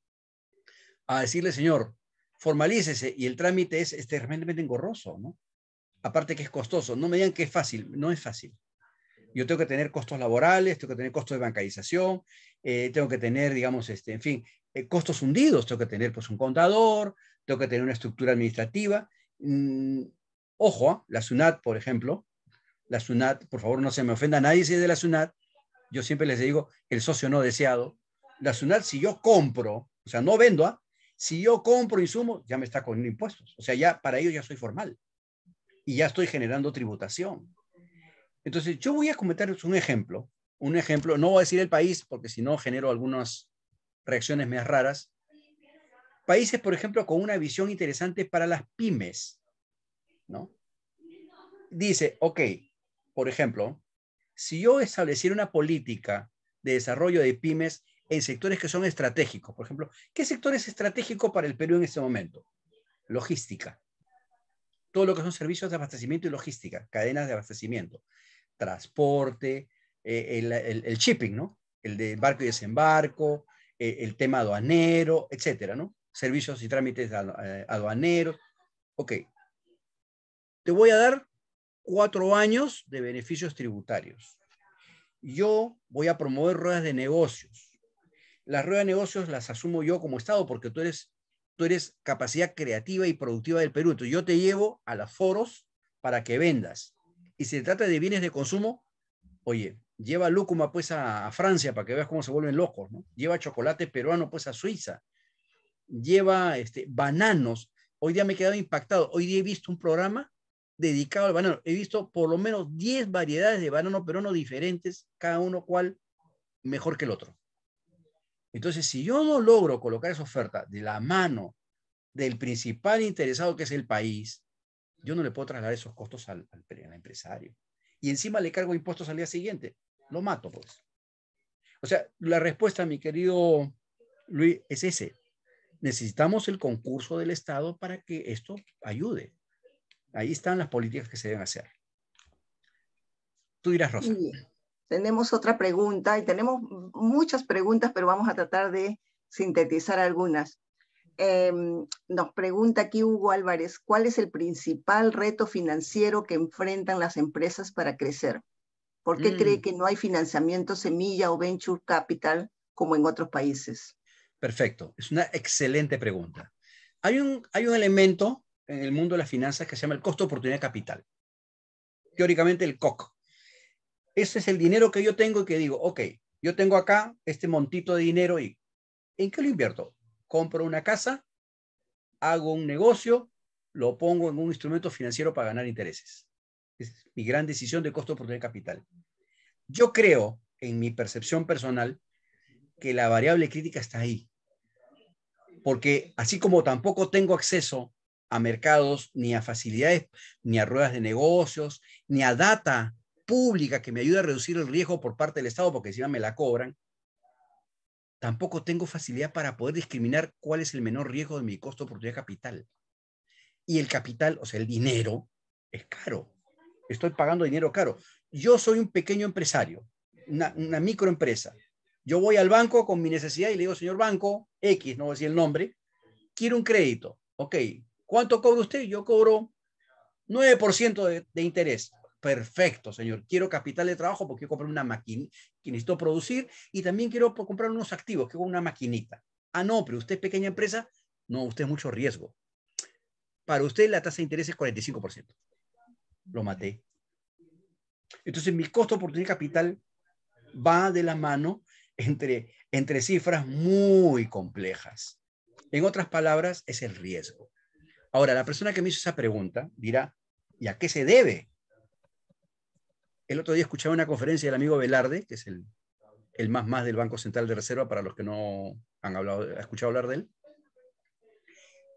a decirle, señor, formalícese y el trámite es este, engorroso, ¿no? Aparte que es costoso. No me digan que es fácil, no es fácil yo tengo que tener costos laborales, tengo que tener costos de bancarización, eh, tengo que tener, digamos, este, en fin, eh, costos hundidos, tengo que tener pues, un contador, tengo que tener una estructura administrativa. Mm, ojo, ¿ah? la SUNAT, por ejemplo, la SUNAT, por favor, no se me ofenda nadie se es de la SUNAT, yo siempre les digo, el socio no deseado, la SUNAT, si yo compro, o sea, no vendo, ¿ah? si yo compro insumos, ya me está con impuestos, o sea, ya para ello ya soy formal y ya estoy generando tributación. Entonces, yo voy a comentarles un ejemplo, un ejemplo, no voy a decir el país porque si no genero algunas reacciones más raras. Países, por ejemplo, con una visión interesante para las pymes, ¿no? Dice, ok, por ejemplo, si yo estableciera una política de desarrollo de pymes en sectores que son estratégicos, por ejemplo, ¿qué sector es estratégico para el Perú en este momento? Logística todo lo que son servicios de abastecimiento y logística, cadenas de abastecimiento, transporte, eh, el, shipping, ¿no? El de embarco y desembarco, eh, el tema aduanero, etcétera, ¿no? Servicios y trámites eh, aduaneros. Ok. Te voy a dar cuatro años de beneficios tributarios. Yo voy a promover ruedas de negocios. Las ruedas de negocios las asumo yo como Estado porque tú eres tú eres capacidad creativa y productiva del Perú. Entonces yo te llevo a los foros para que vendas. Y si se trata de bienes de consumo, oye, lleva lúcuma pues a, Francia para que veas cómo se vuelven locos, ¿no? Lleva chocolate peruano pues a Suiza. Lleva este, bananos. Hoy día me he quedado impactado. Hoy día he visto un programa dedicado al banano. He visto por lo menos 10 variedades de banano peruano diferentes, cada uno cual mejor que el otro. Entonces, si yo no logro colocar esa oferta de la mano del principal interesado que es el país, yo no le puedo trasladar esos costos al, empresario. Y encima le cargo impuestos al día siguiente. Lo mato, pues. O sea, la respuesta, mi querido Luis, es ese. Necesitamos el concurso del Estado para que esto ayude. Ahí están las políticas que se deben hacer. Tú dirás, Rosa. Tenemos otra pregunta y tenemos muchas preguntas, pero vamos a tratar de sintetizar algunas. Em, nos pregunta aquí Hugo Álvarez, ¿cuál es el principal reto financiero que enfrentan las empresas para crecer? ¿Por qué cree mm. que no hay financiamiento semilla o venture capital como en otros países? Perfecto, es una excelente pregunta. Hay un, hay un elemento en el mundo de las finanzas que se llama el costo de oportunidad capital. Teóricamente el COC, ese es el dinero que yo tengo y que digo, ok, yo tengo acá este montito de dinero y ¿en qué lo invierto? Compro una casa, hago un negocio, lo pongo en un instrumento financiero para ganar intereses. Es mi gran decisión de costo por tener capital. Yo creo, en mi percepción personal, que la variable crítica está ahí. Porque así como tampoco tengo acceso a mercados, ni a facilidades, ni a ruedas de negocios, ni a data pública que me ayude a reducir el riesgo por parte del Estado, porque no me la cobran, tampoco tengo facilidad para poder discriminar cuál es el menor riesgo de mi costo de oportunidad capital. Y el capital, o sea, el dinero, es caro. Estoy pagando dinero caro. Yo soy un pequeño empresario, una, microempresa. Yo voy al banco con mi necesidad y le digo, señor banco, X, no voy a decir el nombre, quiero un crédito. Ok, ¿cuánto cobra usted? Yo cobro 9% de, de interés. Perfecto, señor. Quiero capital de trabajo porque quiero comprar una máquina que necesito producir y también quiero comprar unos activos, que con una maquinita. Ah, no, pero usted es pequeña empresa. No, usted es mucho riesgo. Para usted la tasa de interés es 45%. Lo maté. Entonces mi costo por de capital va de la mano entre, entre cifras muy complejas. En otras palabras, es el riesgo. Ahora, la persona que me hizo esa pregunta dirá, ¿y a qué se debe? el otro día escuchaba una conferencia del amigo Velarde, que es el, más más del Banco Central de Reserva, para los que no han hablado, escuchado hablar de él,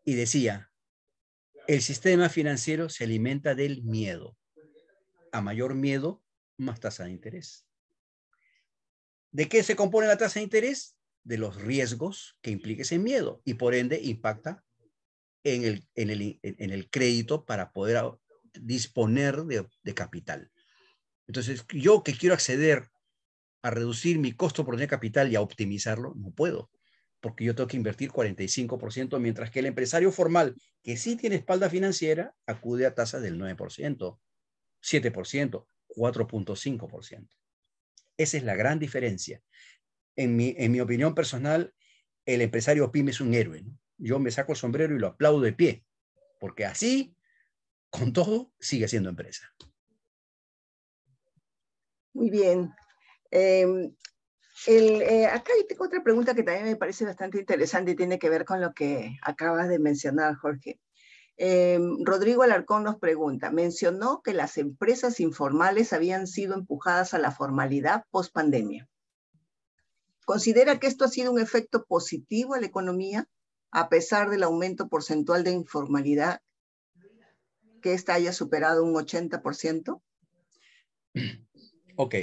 y decía, el sistema financiero se alimenta del miedo. A mayor miedo, más tasa de interés. ¿De qué se compone la tasa de interés? De los riesgos que implica ese miedo y por ende impacta en el, en el, crédito para poder disponer de capital. Entonces, yo que quiero acceder a reducir mi costo por de capital y a optimizarlo, no puedo, porque yo tengo que invertir 45%, mientras que el empresario formal, que sí tiene espalda financiera, acude a tasas del 9%, 7%, 4.5%. Esa es la gran diferencia. En mi, opinión personal, el empresario PYME es un héroe. Yo me saco el sombrero y lo aplaudo de pie, porque así, con todo, sigue siendo empresa. Muy bien. Em, eh, acá tengo otra pregunta que también me parece bastante interesante y tiene que ver con lo que acabas de mencionar, Jorge. Em, Rodrigo Alarcón nos pregunta, mencionó que las empresas informales habían sido empujadas a la formalidad post pandemia. ¿Considera que esto ha sido un efecto positivo a la economía a pesar del aumento porcentual de informalidad que esta haya superado un 80%? Ok.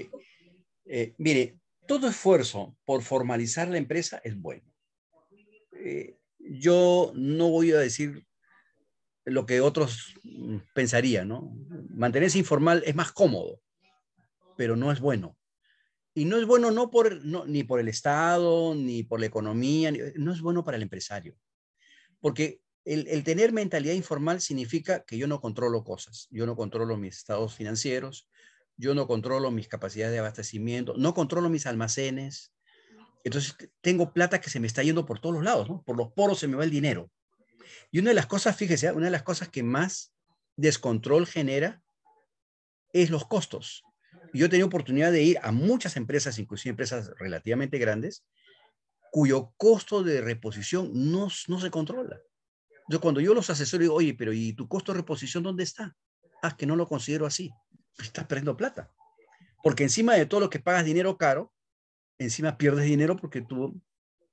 Eh, mire, todo esfuerzo por formalizar la empresa es bueno. Eh, yo no voy a decir lo que otros mm, pensarían, ¿no? Mantenerse informal es más cómodo, pero no es bueno. Y no es bueno no por, ni por el Estado, ni por la economía, no es bueno para el empresario. Porque el, tener mentalidad informal significa que yo no controlo cosas, yo no controlo mis estados financieros, yo no controlo mis capacidades de abastecimiento, no controlo mis almacenes. Entonces tengo plata que se me está yendo por todos los lados, por los poros se me va el dinero. Y una de las cosas, fíjese, ¿eh? una de las cosas que más descontrol genera es los costos. Yo he tenido oportunidad de ir a muchas empresas, inclusive empresas relativamente grandes, cuyo costo de reposición no, se controla. Yo cuando yo los asesoro digo, oye, pero ¿y tu costo de reposición dónde está? Ah, que no lo considero así estás perdiendo plata. Porque encima de todo lo que pagas dinero caro, encima pierdes dinero porque tú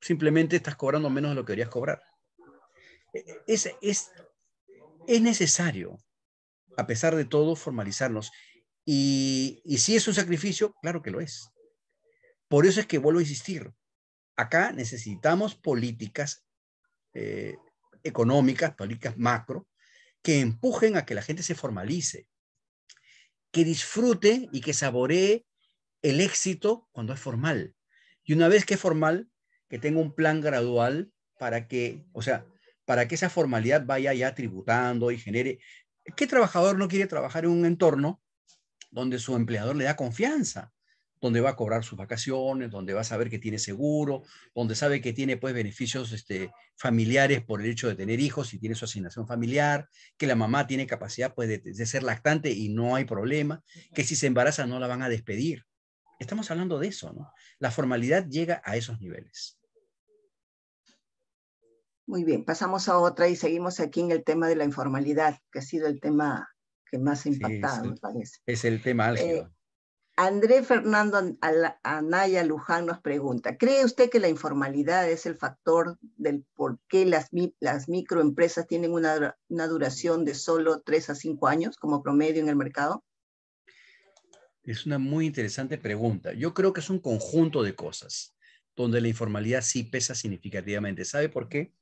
simplemente estás cobrando menos de lo que deberías cobrar. E, e, es, es, es necesario, a pesar de todo, formalizarnos. Y, y si es un sacrificio, claro que lo es. Por eso es que vuelvo a insistir. Acá necesitamos políticas eh, económicas, políticas macro, que empujen a que la gente se formalice, que disfrute y que saboree el éxito cuando es formal. Y una vez que es formal, que tenga un plan gradual para que, o sea, para que esa formalidad vaya ya tributando y genere. ¿Qué trabajador no quiere trabajar en un entorno donde su empleador le da confianza? donde va a cobrar sus vacaciones, donde va a saber que tiene seguro, donde sabe que tiene pues beneficios este, familiares por el hecho de tener hijos y tiene su asignación familiar, que la mamá tiene capacidad pues, de, ser lactante y no hay problema, que si se embaraza no la van a despedir. Estamos hablando de eso, ¿no? La formalidad llega a esos niveles. Muy bien, pasamos a otra y seguimos aquí en el tema de la informalidad, que ha sido el tema que más ha impactado, me parece. Es el tema eh, álgido. André Fernando Anaya Luján nos pregunta, ¿cree usted que la informalidad es el factor del por qué las, microempresas tienen una, duración de solo tres a cinco años como promedio en el mercado? Es una muy interesante pregunta. Yo creo que es un conjunto de cosas donde la informalidad sí pesa significativamente. ¿Sabe por qué?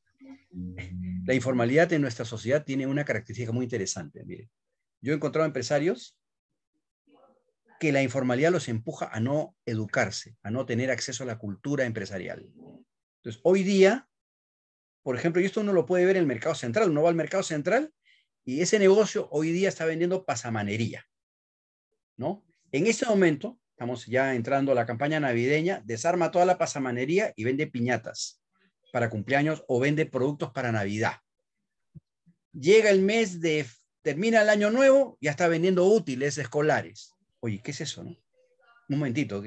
Mm. La informalidad en nuestra sociedad tiene una característica muy interesante. yo he encontrado empresarios que la informalidad los empuja a no educarse, a no tener acceso a la cultura empresarial. Entonces, hoy día, por ejemplo, y esto uno lo puede ver en el mercado central, uno va al mercado central y ese negocio hoy día está vendiendo pasamanería, ¿no? En este momento, estamos ya entrando a la campaña navideña, desarma toda la pasamanería y vende piñatas para cumpleaños o vende productos para Navidad. Llega el mes de, termina el año nuevo, ya está vendiendo útiles escolares. Oye, ¿qué es eso? Un momentito,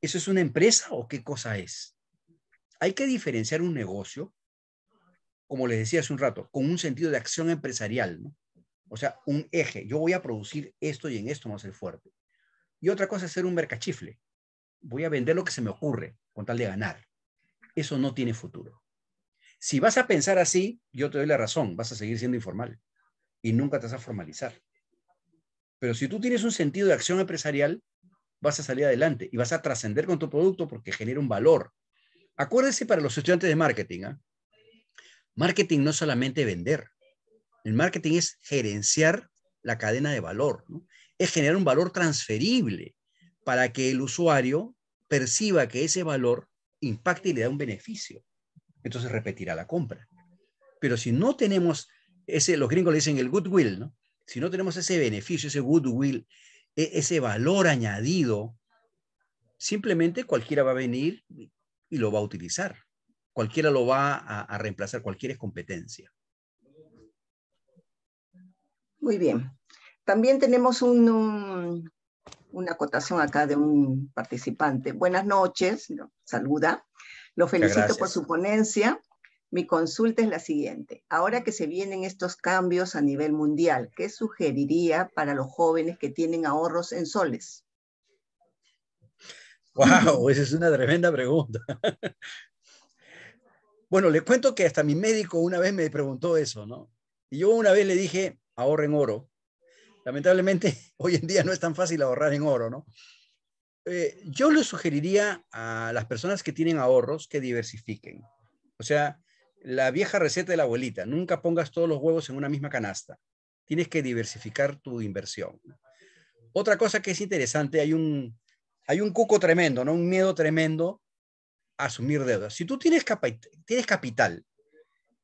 ¿eso es una empresa o qué cosa es? Hay que diferenciar un negocio, como les decía hace un rato, con un sentido de acción empresarial, ¿no? O sea, un eje. Yo voy a producir esto y en esto me a ser fuerte. Y otra cosa es ser un mercachifle. Voy a vender lo que se me ocurre con tal de ganar. Eso no tiene futuro. Si vas a pensar así, yo te doy la razón, vas a seguir siendo informal y nunca te vas a formalizar. Pero si tú tienes un sentido de acción empresarial, vas a salir adelante y vas a trascender con tu producto porque genera un valor. Acuérdense para los estudiantes de marketing, ¿ah? marketing no es solamente vender. El marketing es gerenciar la cadena de valor, es generar un valor transferible para que el usuario perciba que ese valor impacte y le da un beneficio. Entonces repetirá la compra. Pero si no tenemos ese, los gringos le dicen el goodwill, ¿no? si no tenemos ese beneficio, ese goodwill, e-, ese valor añadido, simplemente cualquiera va a venir y lo va a utilizar. Cualquiera lo va a, reemplazar, cualquiera es competencia. Muy bien. También tenemos una acotación acá de un participante. Buenas noches, saluda. Lo felicito por su ponencia. Mi consulta es la siguiente. Ahora que se vienen estos cambios a nivel mundial, ¿qué sugeriría para los jóvenes que tienen ahorros en soles? ¡Wow! Esa es una tremenda pregunta. Bueno, le cuento que hasta mi médico una vez me preguntó eso, ¿no? Y yo una vez le dije, ahorren oro. Lamentablemente, hoy en día no es tan fácil ahorrar en oro, ¿no? Eh, yo le sugeriría a las personas que tienen ahorros que diversifiquen. O sea, la vieja receta de la abuelita, nunca pongas todos los huevos en una misma canasta. Tienes que diversificar tu inversión. Otra cosa que es interesante, hay un, hay un cuco tremendo, ¿no? un miedo tremendo a asumir deudas. Si tú tienes, tienes capital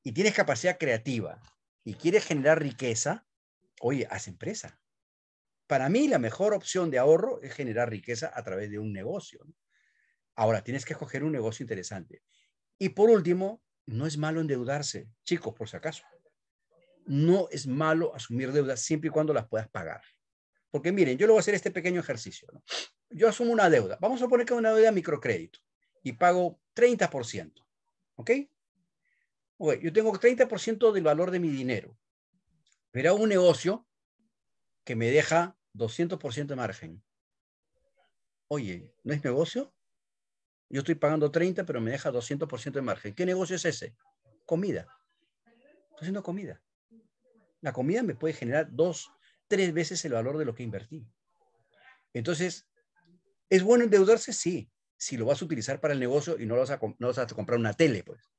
y tienes capacidad creativa y quieres generar riqueza, oye, haz empresa. Para mí la mejor opción de ahorro es generar riqueza a través de un negocio. Ahora, tienes que escoger un negocio interesante. Y por último, no es malo endeudarse, chicos, por si acaso. No es malo asumir deudas siempre y cuando las puedas pagar. Porque miren, yo le voy a hacer este pequeño ejercicio. Yo asumo una deuda. Vamos a poner que es una deuda microcrédito y pago 30%. ¿Ok? Oye, yo tengo 30% del valor de mi dinero. Pero hago un negocio que me deja 200% de margen. Oye, ¿no es negocio? Yo estoy pagando 30, pero me deja 200% de margen. ¿Qué negocio es ese? Comida. Estoy haciendo comida. La comida me puede generar dos, tres veces el valor de lo que invertí. Entonces, ¿es bueno endeudarse? Sí. Si lo vas a utilizar para el negocio y no vas a, vas a comprar una tele, pues.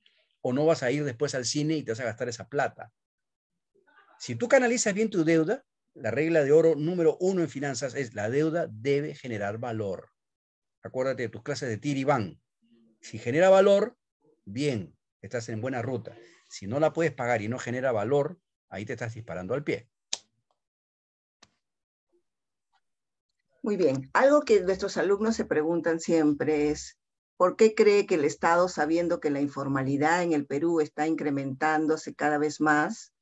O no vas a ir después al cine y te vas a gastar esa plata. Si tú canalizas bien tu deuda, la regla de oro número uno en finanzas es la deuda debe generar valor acuérdate de tus clases de tiribán. Si genera valor, bien, estás en buena ruta. Si no la puedes pagar y no genera valor, ahí te estás disparando al pie. Muy bien. Algo que nuestros alumnos se preguntan siempre es, ¿por qué cree que el Estado, sabiendo que la informalidad en el Perú está incrementándose cada vez más,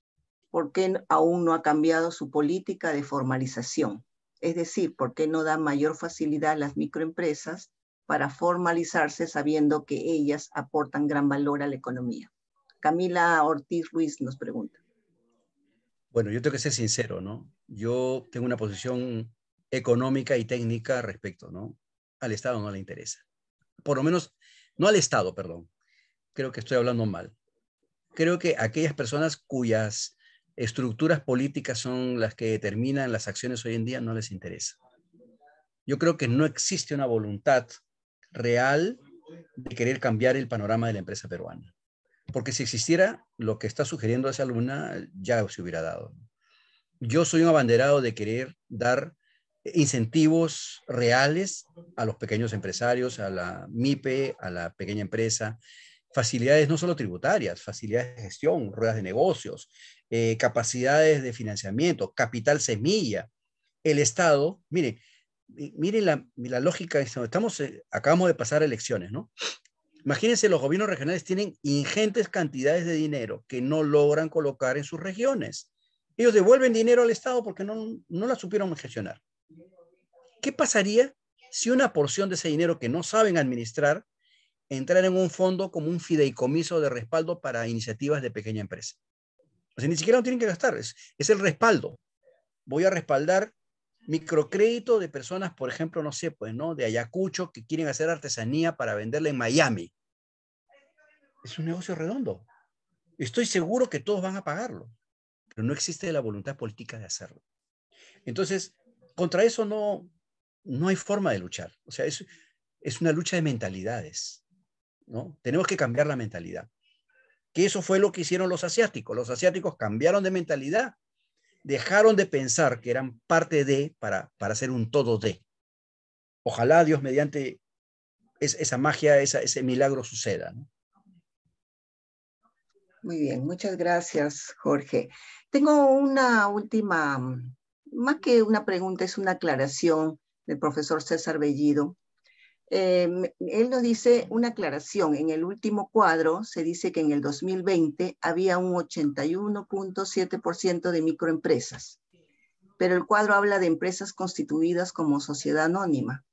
por qué aún no ha cambiado su política de formalización? Es decir, ¿por qué no da mayor facilidad a las microempresas para formalizarse sabiendo que ellas aportan gran valor a la economía? Camila Ortiz Ruiz nos pregunta. Bueno, yo tengo que ser sincero, ¿no? Yo tengo una posición económica y técnica respecto, ¿no? Al Estado no le interesa. Por lo menos, no al Estado, perdón. Creo que estoy hablando mal. Creo que aquellas personas cuyas estructuras políticas son las que determinan las acciones hoy en día, no les interesa. Yo creo que no existe una voluntad real de querer cambiar el panorama de la empresa peruana. Porque si existiera lo que está sugiriendo esa alumna, ya se hubiera dado. Yo soy un abanderado de querer dar incentivos reales a los pequeños empresarios, a la MIPE, a la pequeña empresa, facilidades no solo tributarias, facilidades de gestión, ruedas de negocios, eh, capacidades de financiamiento, capital semilla. El Estado, miren, miren la, lógica, estamos, eh, acabamos de pasar elecciones, ¿no? Imagínense, los gobiernos regionales tienen ingentes cantidades de dinero que no logran colocar en sus regiones. Ellos devuelven dinero al Estado porque no, no la supieron gestionar. ¿Qué pasaría si una porción de ese dinero que no saben administrar entrara en un fondo como un fideicomiso de respaldo para iniciativas de pequeña empresa? O sea, ni siquiera lo tienen que gastar, es, el respaldo. Voy a respaldar microcrédito de personas, por ejemplo, no sé, pues, ¿no? De Ayacucho que quieren hacer artesanía para venderla en Miami. Es un negocio redondo. Estoy seguro que todos van a pagarlo, pero no existe la voluntad política de hacerlo. Entonces, contra eso no, hay forma de luchar. O sea, es, es una lucha de mentalidades, ¿no? Tenemos que cambiar la mentalidad que eso fue lo que hicieron los asiáticos. Los asiáticos cambiaron de mentalidad, dejaron de pensar que eran parte de para, para ser un todo de. Ojalá Dios mediante esa magia, ese milagro suceda. Muy bien, muchas gracias Jorge. Tengo una última, más que una pregunta, es una aclaración del profesor César Bellido eh, él nos dice una aclaración. En el último cuadro se dice que en el 2020 había un 81.7% de microempresas, pero el cuadro habla de empresas constituidas como sociedad anónima.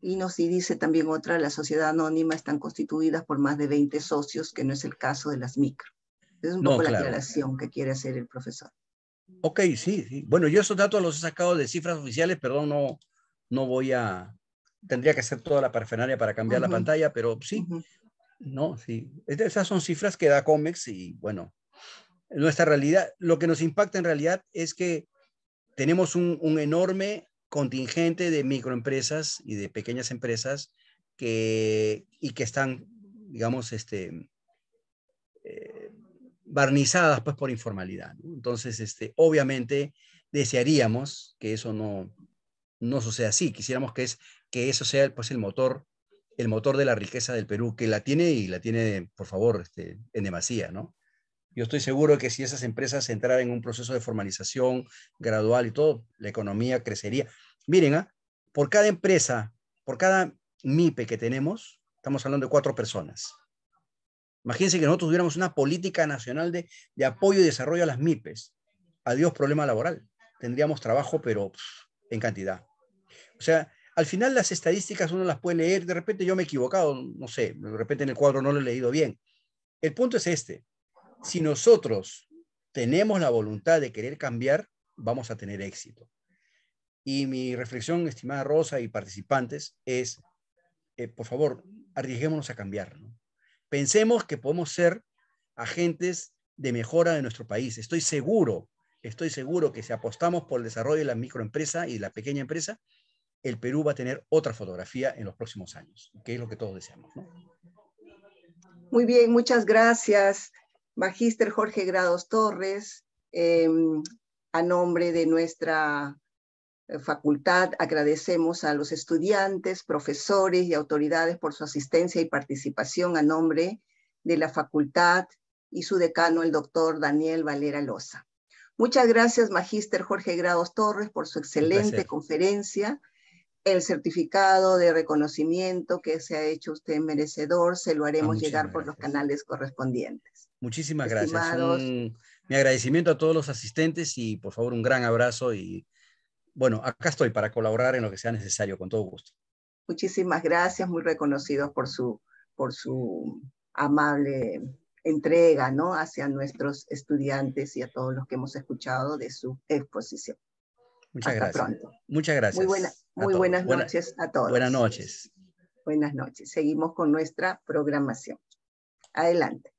Y nos dice también otra, la sociedad anónima están constituidas por más de 20 socios, que no es el caso de las micro. Es un poco la aclaración que quiere hacer el profesor. Ok, sí, sí. Bueno, yo esos datos los he sacado de cifras oficiales, pero no, no voy a, tendría que hacer toda la parfenaria para cambiar la pantalla, pero sí, no, sí. Esas son cifras que da Comex y bueno, nuestra realidad, lo que nos impacta en realidad es que tenemos un, enorme contingente de microempresas y de pequeñas empresas que, y que están, digamos, este, eh, barnizadas pues, por informalidad. Entonces, este, obviamente, desearíamos que eso no, no suceda así. Quisiéramos que es que eso sea pues, el, motor, el motor de la riqueza del Perú, que la tiene y la tiene, por favor, este, en demasía, ¿no? Yo estoy seguro que si esas empresas entraran en un proceso de formalización gradual y todo, la economía crecería. Miren, ¿ah? por cada empresa, por cada MIPE que tenemos, estamos hablando de cuatro personas. Imagínense que nosotros tuviéramos una política nacional de, de apoyo y desarrollo a las MIPES. Adiós problema laboral. Tendríamos trabajo, pero en cantidad. O sea, al final las estadísticas uno las puede leer, de repente yo me he equivocado, no sé, de repente en el cuadro no lo he leído bien. El punto es este, si nosotros tenemos la voluntad de querer cambiar, vamos a tener éxito. Y mi reflexión, estimada Rosa y participantes, es, eh, por favor, arriesguémonos a cambiar. Pensemos que podemos ser agentes de mejora de nuestro país. Estoy seguro, estoy seguro que si apostamos por el desarrollo de la microempresa y la pequeña empresa, el Perú va a tener otra fotografía en los próximos años, que es lo que todos deseamos. Muy bien, muchas gracias, Magíster Jorge Grados Torres. Em, a nombre de nuestra eh, facultad agradecemos a los estudiantes, profesores y autoridades por su asistencia y participación a nombre de la facultad y su decano, el doctor Daniel Valera Loza. Muchas gracias, Magíster Jorge Grados Torres, por su excelente conferencia el certificado de reconocimiento que se ha hecho usted merecedor, se lo ah, haremos llegar por los canales correspondientes. Muchísimas gracias. mi agradecimiento a todos los asistentes y por favor un gran abrazo y bueno, acá estoy para colaborar en lo que sea necesario, con todo gusto. Muchísimas gracias, muy reconocidos por su, por su amable entrega ¿no? hacia nuestros estudiantes y a todos los que hemos escuchado de su exposición. Muchas gracias. Muchas gracias. Muy, muy buenas noches a todos. Buenas noches. Buenas noches. Seguimos con nuestra programación. Adelante.